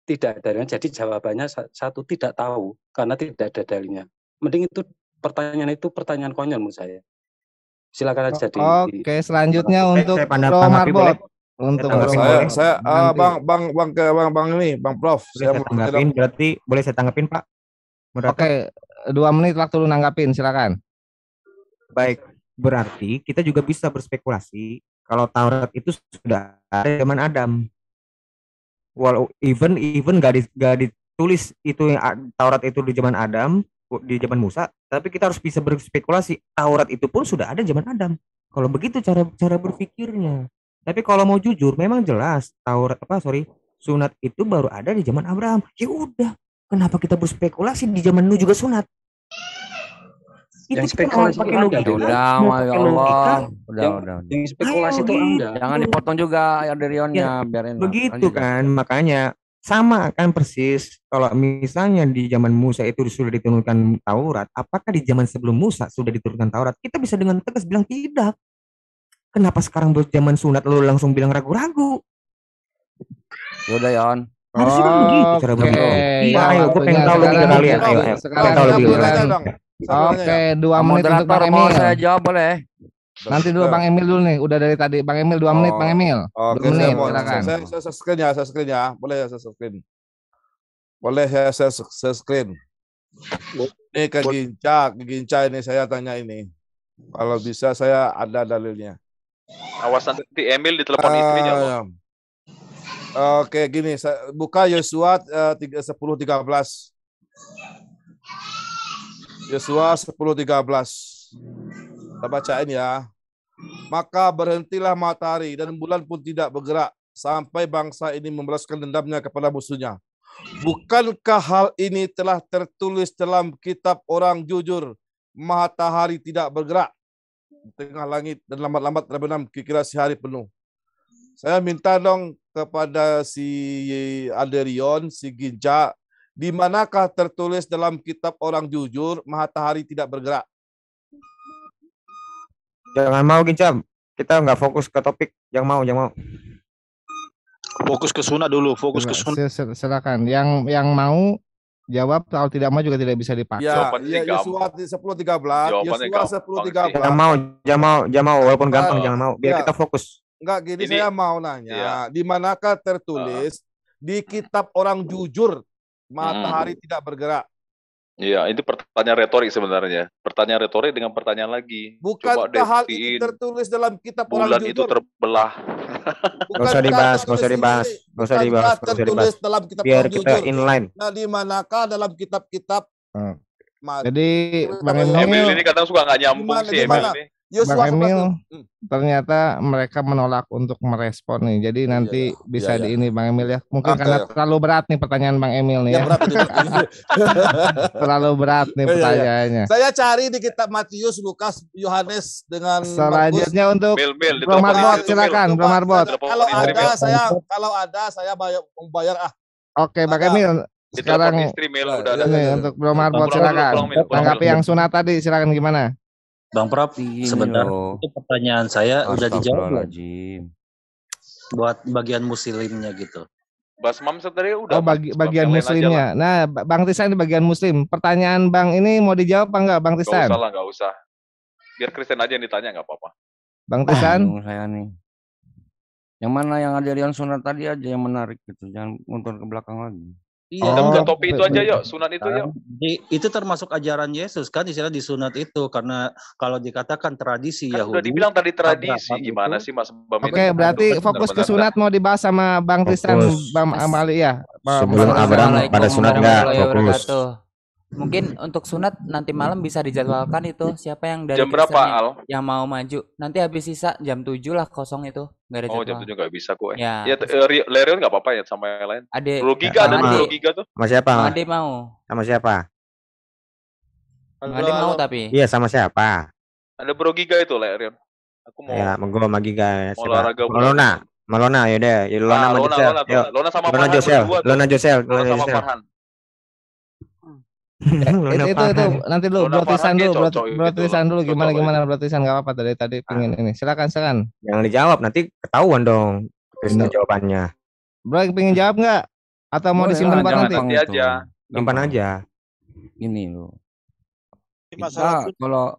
tidak ada dalilnya. Jadi jawabannya satu tidak tahu karena tidak ada dalilnya. Mending itu pertanyaan itu pertanyaan konyol menurut saya. Silakan aja. Oke, selanjutnya di, untuk Pro Marbot. Untuk saya, saya, saya uh, bang, bang, bang, bang, bang, bang ini, bang Prof. Boleh saya, saya tanggapin, berarti boleh saya tanggapin Pak. Oke, okay, dua menit waktu lu nanggapin, silakan. Baik, berarti kita juga bisa berspekulasi kalau Taurat itu sudah ada zaman Adam. Walau even even gak, di, gak ditulis itu yang Taurat itu di zaman Adam, di zaman Musa, tapi kita harus bisa berspekulasi Taurat itu pun sudah ada zaman Adam. Kalau begitu cara cara berpikirnya. Tapi kalau mau jujur, memang jelas Taurat apa sorry sunat itu baru ada di zaman Abraham. Ya udah, kenapa kita berspekulasi di zaman Nuh juga sunat? Itu yang spekulasi pakai logika. Udah, ya Allah. Udah, udah, Yang spekulasi itu enggak. Iya. Jangan dipotong juga ya dari ya, biarin. Begitu kan, makanya sama kan persis kalau misalnya di zaman Musa itu sudah diturunkan Taurat, apakah di zaman sebelum Musa sudah diturunkan Taurat? Kita bisa dengan tegas bilang tidak. Kenapa sekarang buat zaman sunat lo langsung bilang ragu-ragu? Ya udah, Yon. Harusnya oh, begitu cara okay. Iya, ayo, gue iya, pengen tahu lebih dari kalian. Ayo, ayo. Pengen tahu lebih dari kalian. Gitu Oke, ya. dua menit untuk Bang Emil. saya jawab boleh? Nanti dulu Bang Emil dulu nih, udah dari tadi Bang Emil dua menit, Bang oh. Emil. Oke, saya, mau, silakan. saya, saya, screen ya, saya screen ya. Boleh ya saya screen. Boleh ya, saya saya, saya screen. Ini ke Ginca, ini saya tanya ini. Kalau bisa saya ada dalilnya. Awas nanti Emil di telepon istrinya ah, ya. Oke, gini, buka Yosua eh, sepuluh tiga belas. Yosua 10:13. Kita bacain ya. Maka berhentilah matahari dan bulan pun tidak bergerak sampai bangsa ini membalaskan dendamnya kepada musuhnya. Bukankah hal ini telah tertulis dalam kitab orang jujur? Matahari tidak bergerak di tengah langit dan lambat-lambat terbenam kira-kira sehari penuh. Saya minta dong kepada si Aderion, si Ginca, di manakah tertulis dalam kitab orang jujur matahari tidak bergerak? Jangan mau Gincam. Kita nggak fokus ke topik. Yang mau, yang mau. Fokus ke sunnah dulu, fokus ke sunnah. Silakan. Yang yang mau jawab kalau tidak mau juga tidak bisa dipakai. Ya, ya sepuluh tiga 13, Yosua tiga belas. Jangan mau, jangan mau, jangan mau walaupun gampang ah, jangan mau. Biar ya. kita fokus. Enggak, gini saya mau nanya, iya. di manakah tertulis ah. di kitab orang jujur Matahari hmm. tidak bergerak. Iya, itu pertanyaan retorik sebenarnya. Pertanyaan retorik dengan pertanyaan lagi. Bukankah hal itu tertulis dalam kitab Bulan jujur? itu terbelah. Bukan gak usah dibahas, gak usah dibahas. Gak usah dibahas, gak usah dibahas. Dalam kitab Biar kita jujur. inline. Nah, di manakah dalam kitab-kitab hmm. Jadi Bang Emil Emil ini kadang suka gak nyambung sih Emil ini. Bang Emil, hmm. ternyata mereka menolak untuk merespon nih. Jadi iya, nanti ya, ya. bisa ya, ya. di ini Bang Emil ya. Mungkin okay, karena terlalu berat nih pertanyaan Bang Emil nih ya. ya. Berat, [LAUGHS] terlalu berat nih iya, iya. pertanyaannya. Ya, ya. Saya cari di kitab Matius, Lukas, Yohanes dengan Selanjutnya Markus. untuk Mil, silakan Bro Kalau ada saya kalau ada saya bayar membayar ah. Oke, Bang Emil sekarang istri nah, udah ada. Untuk Bro Marbot silakan. Tanggapi yang sunat tadi silakan gimana? Bang Prof, sebentar. Itu pertanyaan saya udah dijawab. Lajim. Buat bagian muslimnya gitu. Bas Mam tadi udah. Oh, bagi, bagian muslimnya. Nah, Bang Tisan di bagian muslim. Pertanyaan Bang ini mau dijawab apa enggak, Bang Tisan? Enggak usah enggak usah. Biar Kristen aja yang ditanya enggak apa-apa. Bang Tisan? Ah, saya nih. Yang mana yang ada yang sunat tadi aja yang menarik gitu. Jangan mundur ke belakang lagi. Iya. oh, topi itu aja yuk, sunat itu yuk. Itu termasuk ajaran Yesus kan istilah sunat itu karena kalau dikatakan tradisi kan Yahudi. Sudah dibilang tadi tradisi gimana sih Mas Bambang? Oke, okay, berarti itu fokus ke sunat mau dibahas sama Bang Tristan Bang Amali ya. Sebelum Abraham pada sunat enggak fokus mungkin hmm. untuk sunat nanti malam bisa dijadwalkan itu hmm. siapa yang dari jam berapa Al? yang mau maju nanti habis sisa jam tujuh lah kosong itu nggak ada jadwal. oh jam tujuh nggak bisa kok eh. ya, ya eh, Lerion nggak apa-apa ya sama yang lain ade Rogiga ada tuh tuh sama siapa ade mau sama siapa ade mau tapi iya sama siapa ada Bro Giga itu Lerion aku mau ya monggo sama Giga ya. olahraga Malona Malona yaudah ya, Lona, Lona, ah, Lona, Lona, Lona sama Lona Josel Lona Josel Lona sama Eh, [LAUGHS] itu, itu, itu, nanti dulu buat tulisan dulu, buat gitu. dulu gimana gimana buat tulisan apa-apa tadi tadi pengen ah. ini. Silakan, silakan. Jangan dijawab, nanti ketahuan dong. Krisna jawabannya. Bro, pengen jawab nggak Atau mau disimpan nanti? Nanti aja. Simpan aja. Ini lo. Kita kalau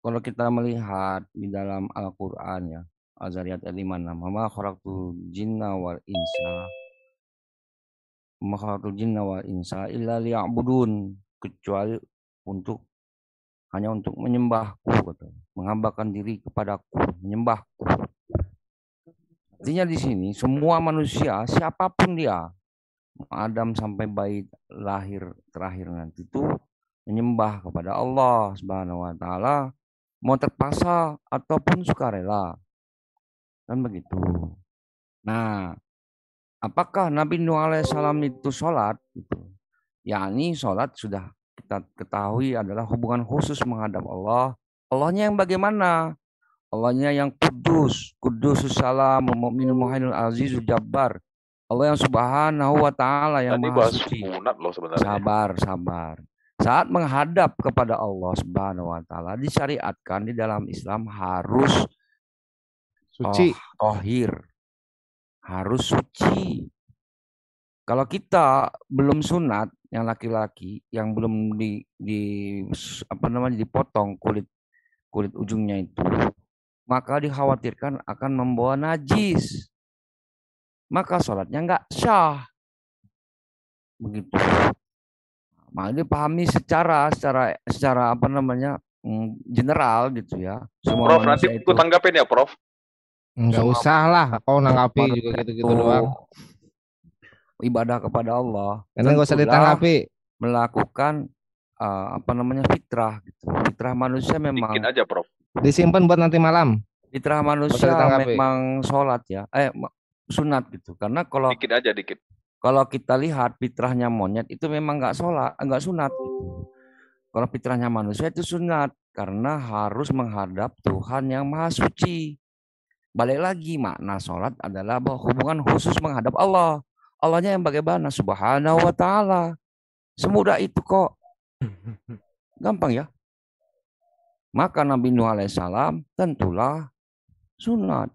kalau kita melihat di dalam Al-Qur'an ya, Azariyat 56, "Mama khalaqtul jinna wal insa makharul jinna wal insa illa liya'budun kecuali untuk hanya untuk menyembahku kata menghambakan diri kepadaku menyembahku artinya di sini semua manusia siapapun dia Adam sampai bayi lahir terakhir nanti itu menyembah kepada Allah Subhanahu wa taala mau terpaksa ataupun sukarela. Kan begitu. Nah, apakah Nabi Nuh alaihissalam itu sholat? Gitu. ini sholat sudah kita ketahui adalah hubungan khusus menghadap Allah. Allahnya yang bagaimana? Allahnya yang kudus, kudus salam, mu'minul muhainul azizul jabbar. Allah yang subhanahu wa ta'ala yang Tadi Sabar, sabar. Saat menghadap kepada Allah subhanahu wa ta'ala, disyariatkan di dalam Islam harus suci. Oh, tohir harus suci. Kalau kita belum sunat yang laki-laki yang belum di, di apa namanya dipotong kulit kulit ujungnya itu, maka dikhawatirkan akan membawa najis. Maka sholatnya nggak sah. Begitu. Nah, ini pahami secara secara secara apa namanya mm, general gitu ya. Semua Prof nanti itu. aku tanggapin ya Prof. Enggak usah lah, kau nanggapi juga gitu-gitu doang. Ibadah kepada Allah. Karena enggak usah ditanggapi. Melakukan uh, apa namanya fitrah gitu. Fitrah manusia memang. Bikin aja, Prof. Disimpan buat nanti malam. Fitrah manusia memang sholat ya. Eh sunat gitu. Karena kalau dikit aja dikit. Kalau kita lihat fitrahnya monyet itu memang nggak sholat, nggak sunat. Gitu. Kalau fitrahnya manusia itu sunat karena harus menghadap Tuhan yang maha suci Balik lagi makna sholat adalah bahwa hubungan khusus menghadap Allah. Allahnya yang bagaimana? Subhanahu wa ta'ala. Semudah itu kok. [LAUGHS] Gampang ya. Maka Nabi Nuh Salam tentulah sunat.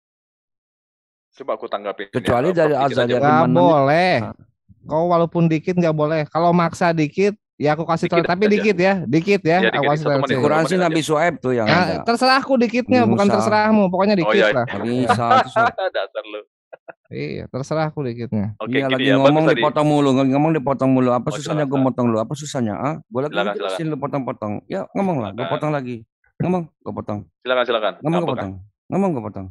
[GASPS] Coba aku tanggapi. Kecuali ya, dari Azhar yang boleh. Nah. Kau walaupun dikit nggak boleh. Kalau maksa dikit Ya aku kasih dikit tapi aja. dikit ya, dikit ya. ya dikit, Awas kurang sih Nabi Sueb tuh yang. Nah, terserah aku dikitnya, Musa. bukan terserahmu, pokoknya dikit oh, iya. lah. Bisa [LAUGHS] Dasar lu. Iya, terserah aku dikitnya. Oke, iya, lagi ya, ngomong dipotong tadi? mulu, ngomong dipotong mulu. Apa oh, susahnya gue motong lu? Apa susahnya? Ah, boleh gue sih lu potong-potong. Ya, ngomong lah, gue potong lagi. Ngomong, gue potong. Silakan, silakan. Ngomong gue potong. Ngomong gue potong.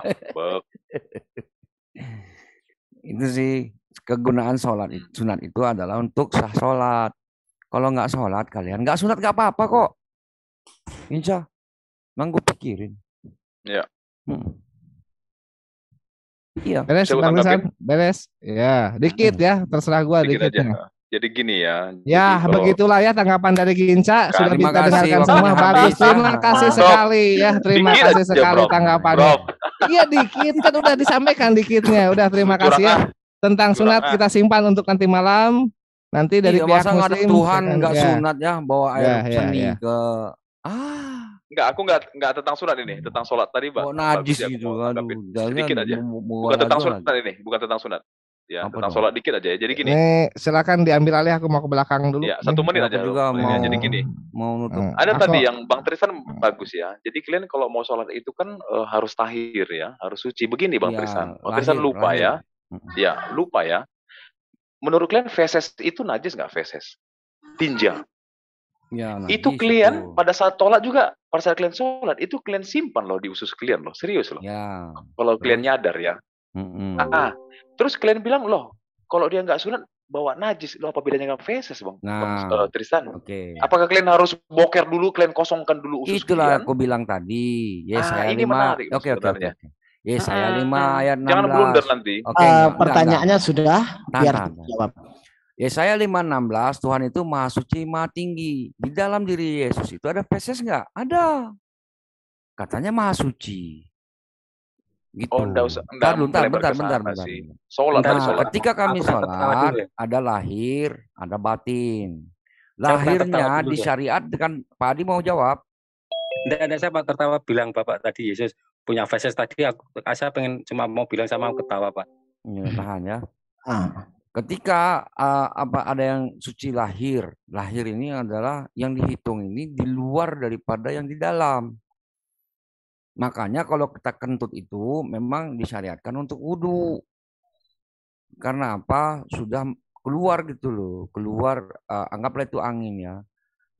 [LAUGHS] Itu sih kegunaan sholat sunat itu adalah untuk sah sholat kalau nggak sholat kalian, nggak sunat nggak apa-apa kok. Insya, emang gue pikirin. Iya. Hmm. Iya. Beres, Coba tanggapin. Beres. Ya, dikit hmm. ya, terserah gua dikit. dikit aja. Ya. Jadi gini ya. Ya, jadi begitulah ya tanggapan dari Ginca kan, sudah kita kasih, dengarkan semua bagus. Ya. Terima kasih sekali ya, terima dikit kasih sekali bro. tanggapannya. Iya dikit kan udah disampaikan dikitnya. Udah terima kasih ya. Tentang sunat kita simpan untuk nanti malam. Nanti dari iya, pihak masa muslim, ada Tuhan nggak ya. sunat ya bawa ya, air ya, seni ya, ya. ke ah Enggak, aku enggak enggak tentang sunat ini, tentang sholat tadi, bang Oh, najis gitu. Ya, Aduh, sedikit aja. Bukan tentang sunat aja. ini, bukan tentang sunat. Ya, Apa tentang dong? sholat dikit aja ya. Jadi gini. Ini silakan diambil alih aku mau ke belakang dulu. Ya, satu menit aja. Juga mau, ya. Jadi gini. Mau nutup. Eh, ada aku... tadi yang Bang Trisan eh. bagus ya. Jadi kalian kalau mau sholat itu kan uh, harus tahir ya, harus suci. Begini Bang ya, Trisan Bang lahir, lupa lahir. ya. Ya, lupa ya menurut kalian feses itu najis nggak feses? Tinja. Ya, itu kalian itu. pada saat tolak juga, pada saat kalian sholat, itu kalian simpan loh di usus kalian loh, serius loh. Ya. Kalau kalian nyadar ya. Mm-hmm. Ah, terus kalian bilang loh, kalau dia nggak sunat bawa najis, loh apa bedanya dengan feses bang? Nah, bang, uh, Tristan. Oke. Okay. Apakah kalian harus boker dulu, kalian kosongkan dulu usus Itulah kalian? Itulah aku bilang tadi. Yes, ah, ini lima. menarik. Oke oke oke. Yesaya ah, saya lima ayat enam Jangan blunder nanti. Okay, eh, pertanyaannya enggak. sudah Tantan. biar jawab. saya lima enam belas. Tuhan itu maha suci, maha tinggi. Di dalam diri Yesus itu ada feses enggak? Ada. Katanya maha suci. Gitu. Oh, enggak usah. Enggak, bentar, bentar, bentar, bentar, sih. bentar. Sholat, nah, sholat. ketika kami sholat, ada lahir, ada batin. Lahirnya di syariat. dengan Pak Adi mau jawab. Tidak ada siapa tertawa bilang Bapak tadi Yesus punya faces tadi aku Asa pengen cuma mau bilang sama ketawa Pak. Ya, tahan ya. Ah. Ketika uh, apa ada yang suci lahir, lahir ini adalah yang dihitung ini di luar daripada yang di dalam. Makanya kalau kita kentut itu memang disyariatkan untuk wudhu. Karena apa? Sudah keluar gitu loh, keluar uh, anggaplah itu angin ya.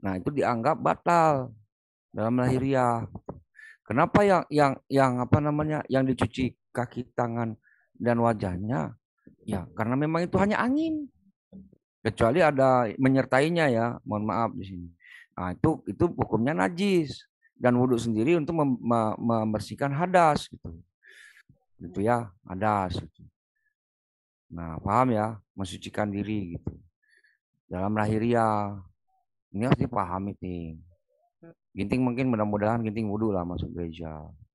Nah itu dianggap batal dalam lahiriah. Kenapa yang yang yang apa namanya yang dicuci kaki tangan dan wajahnya? Ya, karena memang itu hanya angin. Kecuali ada menyertainya ya, mohon maaf di sini. Nah, itu itu hukumnya najis dan wudhu sendiri untuk mem membersihkan hadas gitu. Gitu ya, hadas gitu. Nah, paham ya, mensucikan diri gitu. Dalam lahiriah ini harus dipahami nih. Ginting mungkin mudah-mudahan Ginting wudhu lah masuk gereja.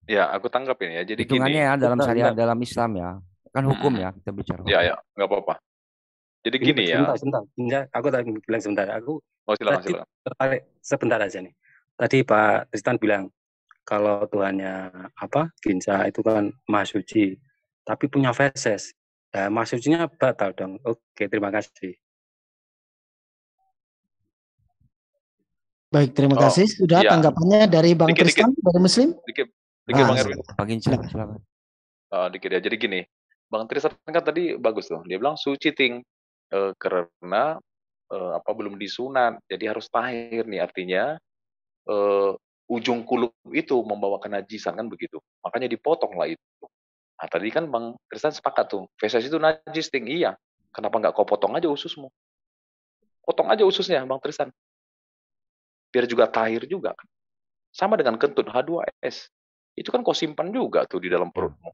Ya, aku tanggap ini ya. Jadi hitungannya gini, ya dalam syariat dalam Islam ya, kan hukum ya kita bicara. Ya, hukum. Ya ya, nggak apa-apa. Jadi gini ya. Sebentar, sebentar. Aku tadi bilang sebentar. Aku oh, silakan, tadi silakan. tertarik sebentar aja nih. Tadi Pak Tristan bilang kalau Tuhannya apa Ginza itu kan mahasuci, tapi punya feses. Nah, mahasucinya batal dong. Oke, terima kasih. Baik, terima oh, kasih. Oh, Sudah ya. tanggapannya dari Bang dikit, Tristan, dikit, dari Muslim? Dikit, dikit nah, Bang ah, Erwin. Bang Inca, silakan. Uh, dikit ya. Jadi gini, Bang Tristan kan tadi bagus tuh. Dia bilang suci ting uh, karena uh, apa belum disunat. Jadi harus tahir nih artinya uh, ujung kulub itu membawa kenajisan kan begitu. Makanya dipotong lah itu. Nah, tadi kan Bang Tristan sepakat tuh. Feses itu najis ting. Iya. Kenapa nggak kau potong aja ususmu? Potong aja ususnya Bang Tristan biar juga tahir juga kan. Sama dengan kentut H2S. Itu kan kau simpan juga tuh di dalam hmm. perutmu.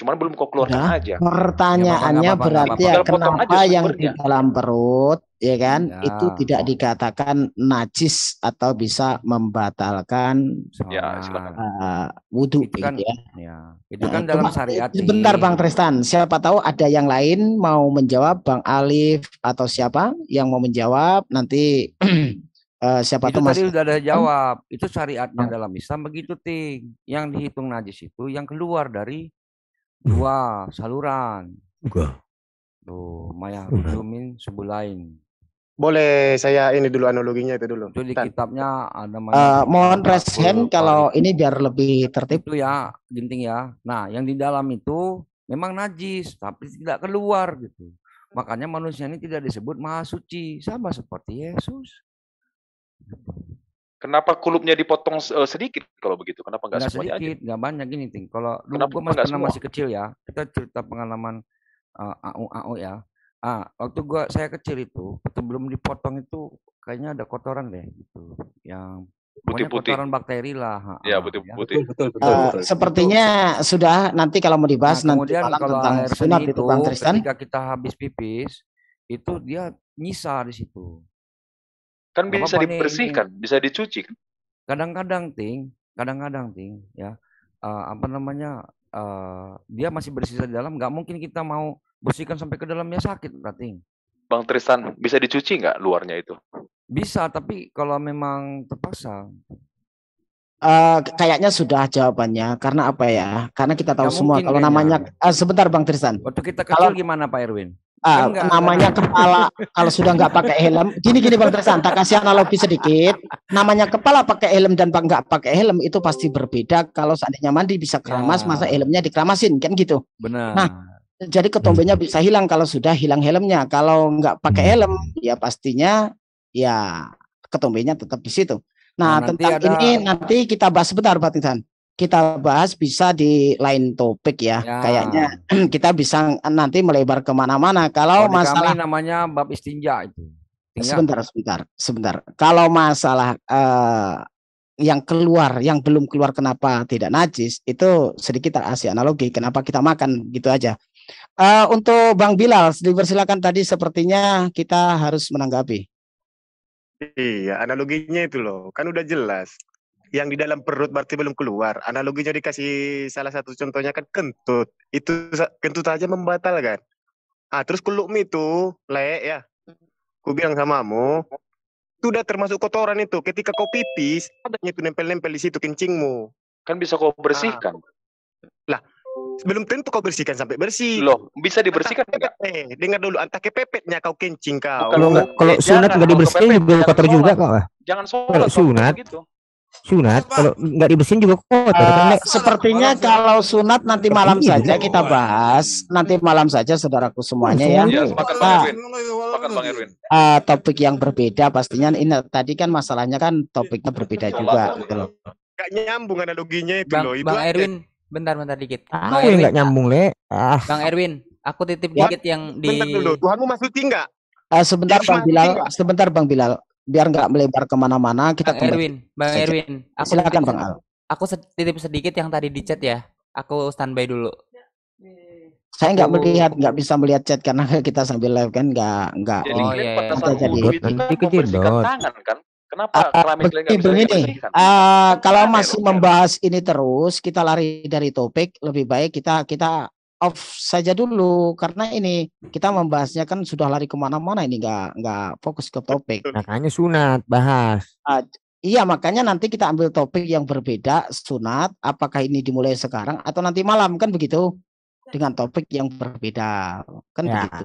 Cuman belum kau keluarkan nah, aja. Pertanyaannya ya, berarti ya kenapa yang di dalam perut ya kan ya. itu tidak dikatakan najis atau bisa membatalkan ya, uh, ya, eh, wudhu itu kan, gitu ya. ya. Itu nah, kan dalam syariat. Sebentar Bang Tristan, siapa tahu ada yang lain mau menjawab Bang Alif atau siapa yang mau menjawab nanti [CLEARS THROAT] Uh, siapa itu tadi sudah ada kan? jawab itu syariatnya ah. dalam Islam begitu ting yang dihitung najis itu yang keluar dari hmm. dua saluran gua tuh maya min sebulain boleh saya ini dulu analoginya itu dulu itu di Tan. kitabnya ada uh, mohon raise hand kalau ini biar lebih tertib itu ya ginting ya nah yang di dalam itu memang najis tapi tidak keluar gitu makanya manusia ini tidak disebut maha suci sama seperti Yesus Kenapa kulupnya dipotong uh, sedikit kalau begitu? Kenapa nggak semuanya sedikit, aja? nggak banyak gini, Ting. Kalau lu gue masih, masih kecil ya, kita cerita pengalaman uh, eh, AU AU ya. Ah, waktu gua saya kecil itu belum dipotong itu kayaknya ada kotoran deh gitu. Yang putih-putih. Kotoran bakteri lah. Ya, putih-putih. Ya. Betul, eh, betul, betul, uh, betul. Sepertinya betul. sudah nanti kalau mau dibahas nah, nanti kalau tentang sunat itu, itu Tristan. Ketika kita habis pipis, itu dia nyisa di situ. Kan Gak bisa dibersihkan, ini, bisa dicuci kan? Kadang-kadang ting, kadang-kadang ting ya uh, apa namanya uh, dia masih bersisa di dalam nggak mungkin kita mau bersihkan sampai ke dalamnya sakit berarti bang Tristan bisa dicuci nggak luarnya itu bisa tapi kalau memang terpaksa Uh, kayaknya sudah jawabannya karena apa ya? Karena kita tahu ya, semua kalau namanya uh, sebentar Bang Tristan. Waktu kita kecil kalau, gimana Pak Erwin? Ah, namanya kepala kalau sudah nggak pakai helm gini gini bang Tresan tak kasih analogi sedikit namanya kepala pakai helm dan bang nggak pakai helm itu pasti berbeda kalau seandainya mandi bisa keramas ya. masa helmnya dikeramasin kan gitu benar nah jadi ketombenya bisa hilang kalau sudah hilang helmnya kalau nggak pakai hmm. helm ya pastinya ya ketombenya tetap di situ nah, nah tentang ada... ini nanti kita bahas sebentar Pak tisan kita bahas bisa di lain topik ya. ya. Kayaknya [CLEARS THROAT] kita bisa nanti melebar kemana-mana. Kalau Kode masalah namanya bab istinja itu. Tinggal. Sebentar, sebentar, sebentar. Kalau masalah uh, yang keluar, yang belum keluar kenapa tidak najis itu sedikit terasi analogi. Kenapa kita makan gitu aja. Uh, untuk Bang Bilal, silakan tadi sepertinya kita harus menanggapi. Iya, analoginya itu loh, kan udah jelas yang di dalam perut berarti belum keluar. Analoginya dikasih salah satu contohnya kan kentut. Itu kentut aja membatalkan. Ah terus kulum itu, le ya. Ku bilang samamu, itu udah termasuk kotoran itu. Ketika kau pipis, adanya itu nempel-nempel di situ kencingmu. Kan bisa kau bersihkan. Ah. Lah, sebelum tentu kau bersihkan sampai bersih. Loh, bisa dibersihkan enggak? Eh, dengar dulu antah kepepetnya kau kencing kau. kalau kalau sunat enggak dibersihin juga kotor juga kok. Jangan Kalau sunat gitu sunat Apa? kalau nggak dibersihin juga kotor uh, eh, sepertinya kalau sunat nanti malam iya, saja iya. kita bahas nanti malam saja saudaraku semuanya ya, ya topik yang berbeda pastinya ini tadi kan masalahnya kan topiknya berbeda juga gitu loh nyambung analoginya itu bang, loh Bang Erwin bentar bentar dikit ah, Bang nyambung le ah. Bang Erwin aku titip ya. dikit yang di Tuhanmu masih tinggal uh, sebentar Bang Bilal sebentar Bang Bilal biar nggak melebar kemana-mana kita Bang Erwin, Bang saja. Erwin, aku silakan Bang Al. Aku titip sedikit yang tadi di chat ya. Aku standby dulu. Saya nggak melihat, nggak bisa melihat chat karena [LAUGHS] kita sambil live kan nggak nggak. Oh iya. Pada iya. jadi kecil. kan tangan kan. Kenapa uh, begini, begini. Uh, kalau masih ya. membahas ini terus, kita lari dari topik. Lebih baik kita kita off saja dulu karena ini kita membahasnya kan sudah lari kemana-mana ini nggak nggak fokus ke topik. Makanya sunat bahas. Uh, iya makanya nanti kita ambil topik yang berbeda sunat. Apakah ini dimulai sekarang atau nanti malam kan begitu dengan topik yang berbeda kan ya. begitu.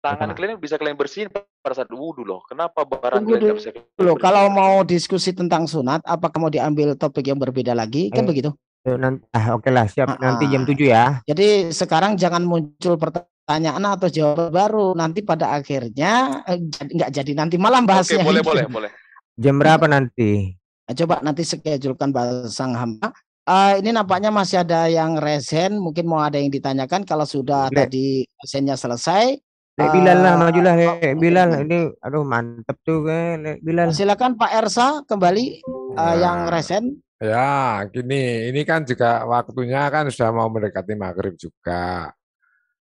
Tangan kalian bisa kalian bersihin pada saat wudhu loh. Kenapa barang kalian bisa loh, Kalau mau diskusi tentang sunat, apakah mau diambil topik yang berbeda lagi? Kan hmm. begitu. Nanti, ah, oke okay lah siap uh-uh. nanti jam 7 ah. ya. Jadi sekarang jangan muncul pertanyaan atau jawaban baru. Nanti pada akhirnya eh, nggak jadi nanti malam bahasnya. Oke, boleh [LAUGHS] boleh boleh. Jam berapa nanti? Nah, coba nanti schedulekan Sang Hamba. Uh, ini nampaknya masih ada yang resen, mungkin mau ada yang ditanyakan kalau sudah Lek. tadi resennya selesai. Lek Bilal lah, ah, majulah Lek Bilal. Ini aduh mantep tuh Lek Bilal. Silakan Pak Ersa kembali uh, yang ya. resen. Ya, gini, ini kan juga waktunya kan sudah mau mendekati maghrib juga.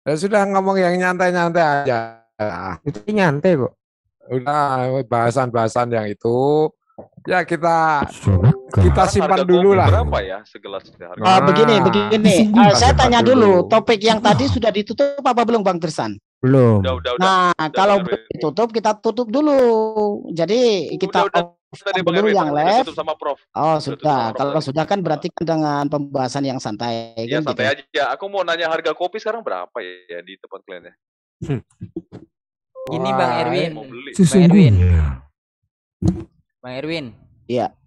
Ya sudah ngomong yang nyantai-nyantai aja. Itu nyantai kok. Udah bahasan-bahasan yang itu ya kita Suka. kita simpan dulu lah. Berapa ya segelas harga? Nah, oh, begini, begini. Uh, saya ya, tanya dulu, topik yang tadi sudah ditutup apa belum Bang Tersan? Belum. Udah, udah, Nah, udah, kalau udah, ditutup kita tutup dulu. Jadi kita udah, yang left. sama Prof. Oh, sudah. Prof. Kalau sudah kan berarti kan dengan pembahasan yang santai. Ya, kan santai gitu. aja. Aku mau nanya harga kopi sekarang berapa ya di tempat kalian ya? Hmm. Ini Bang Erwin. Bang Erwin. Bang Erwin. Iya.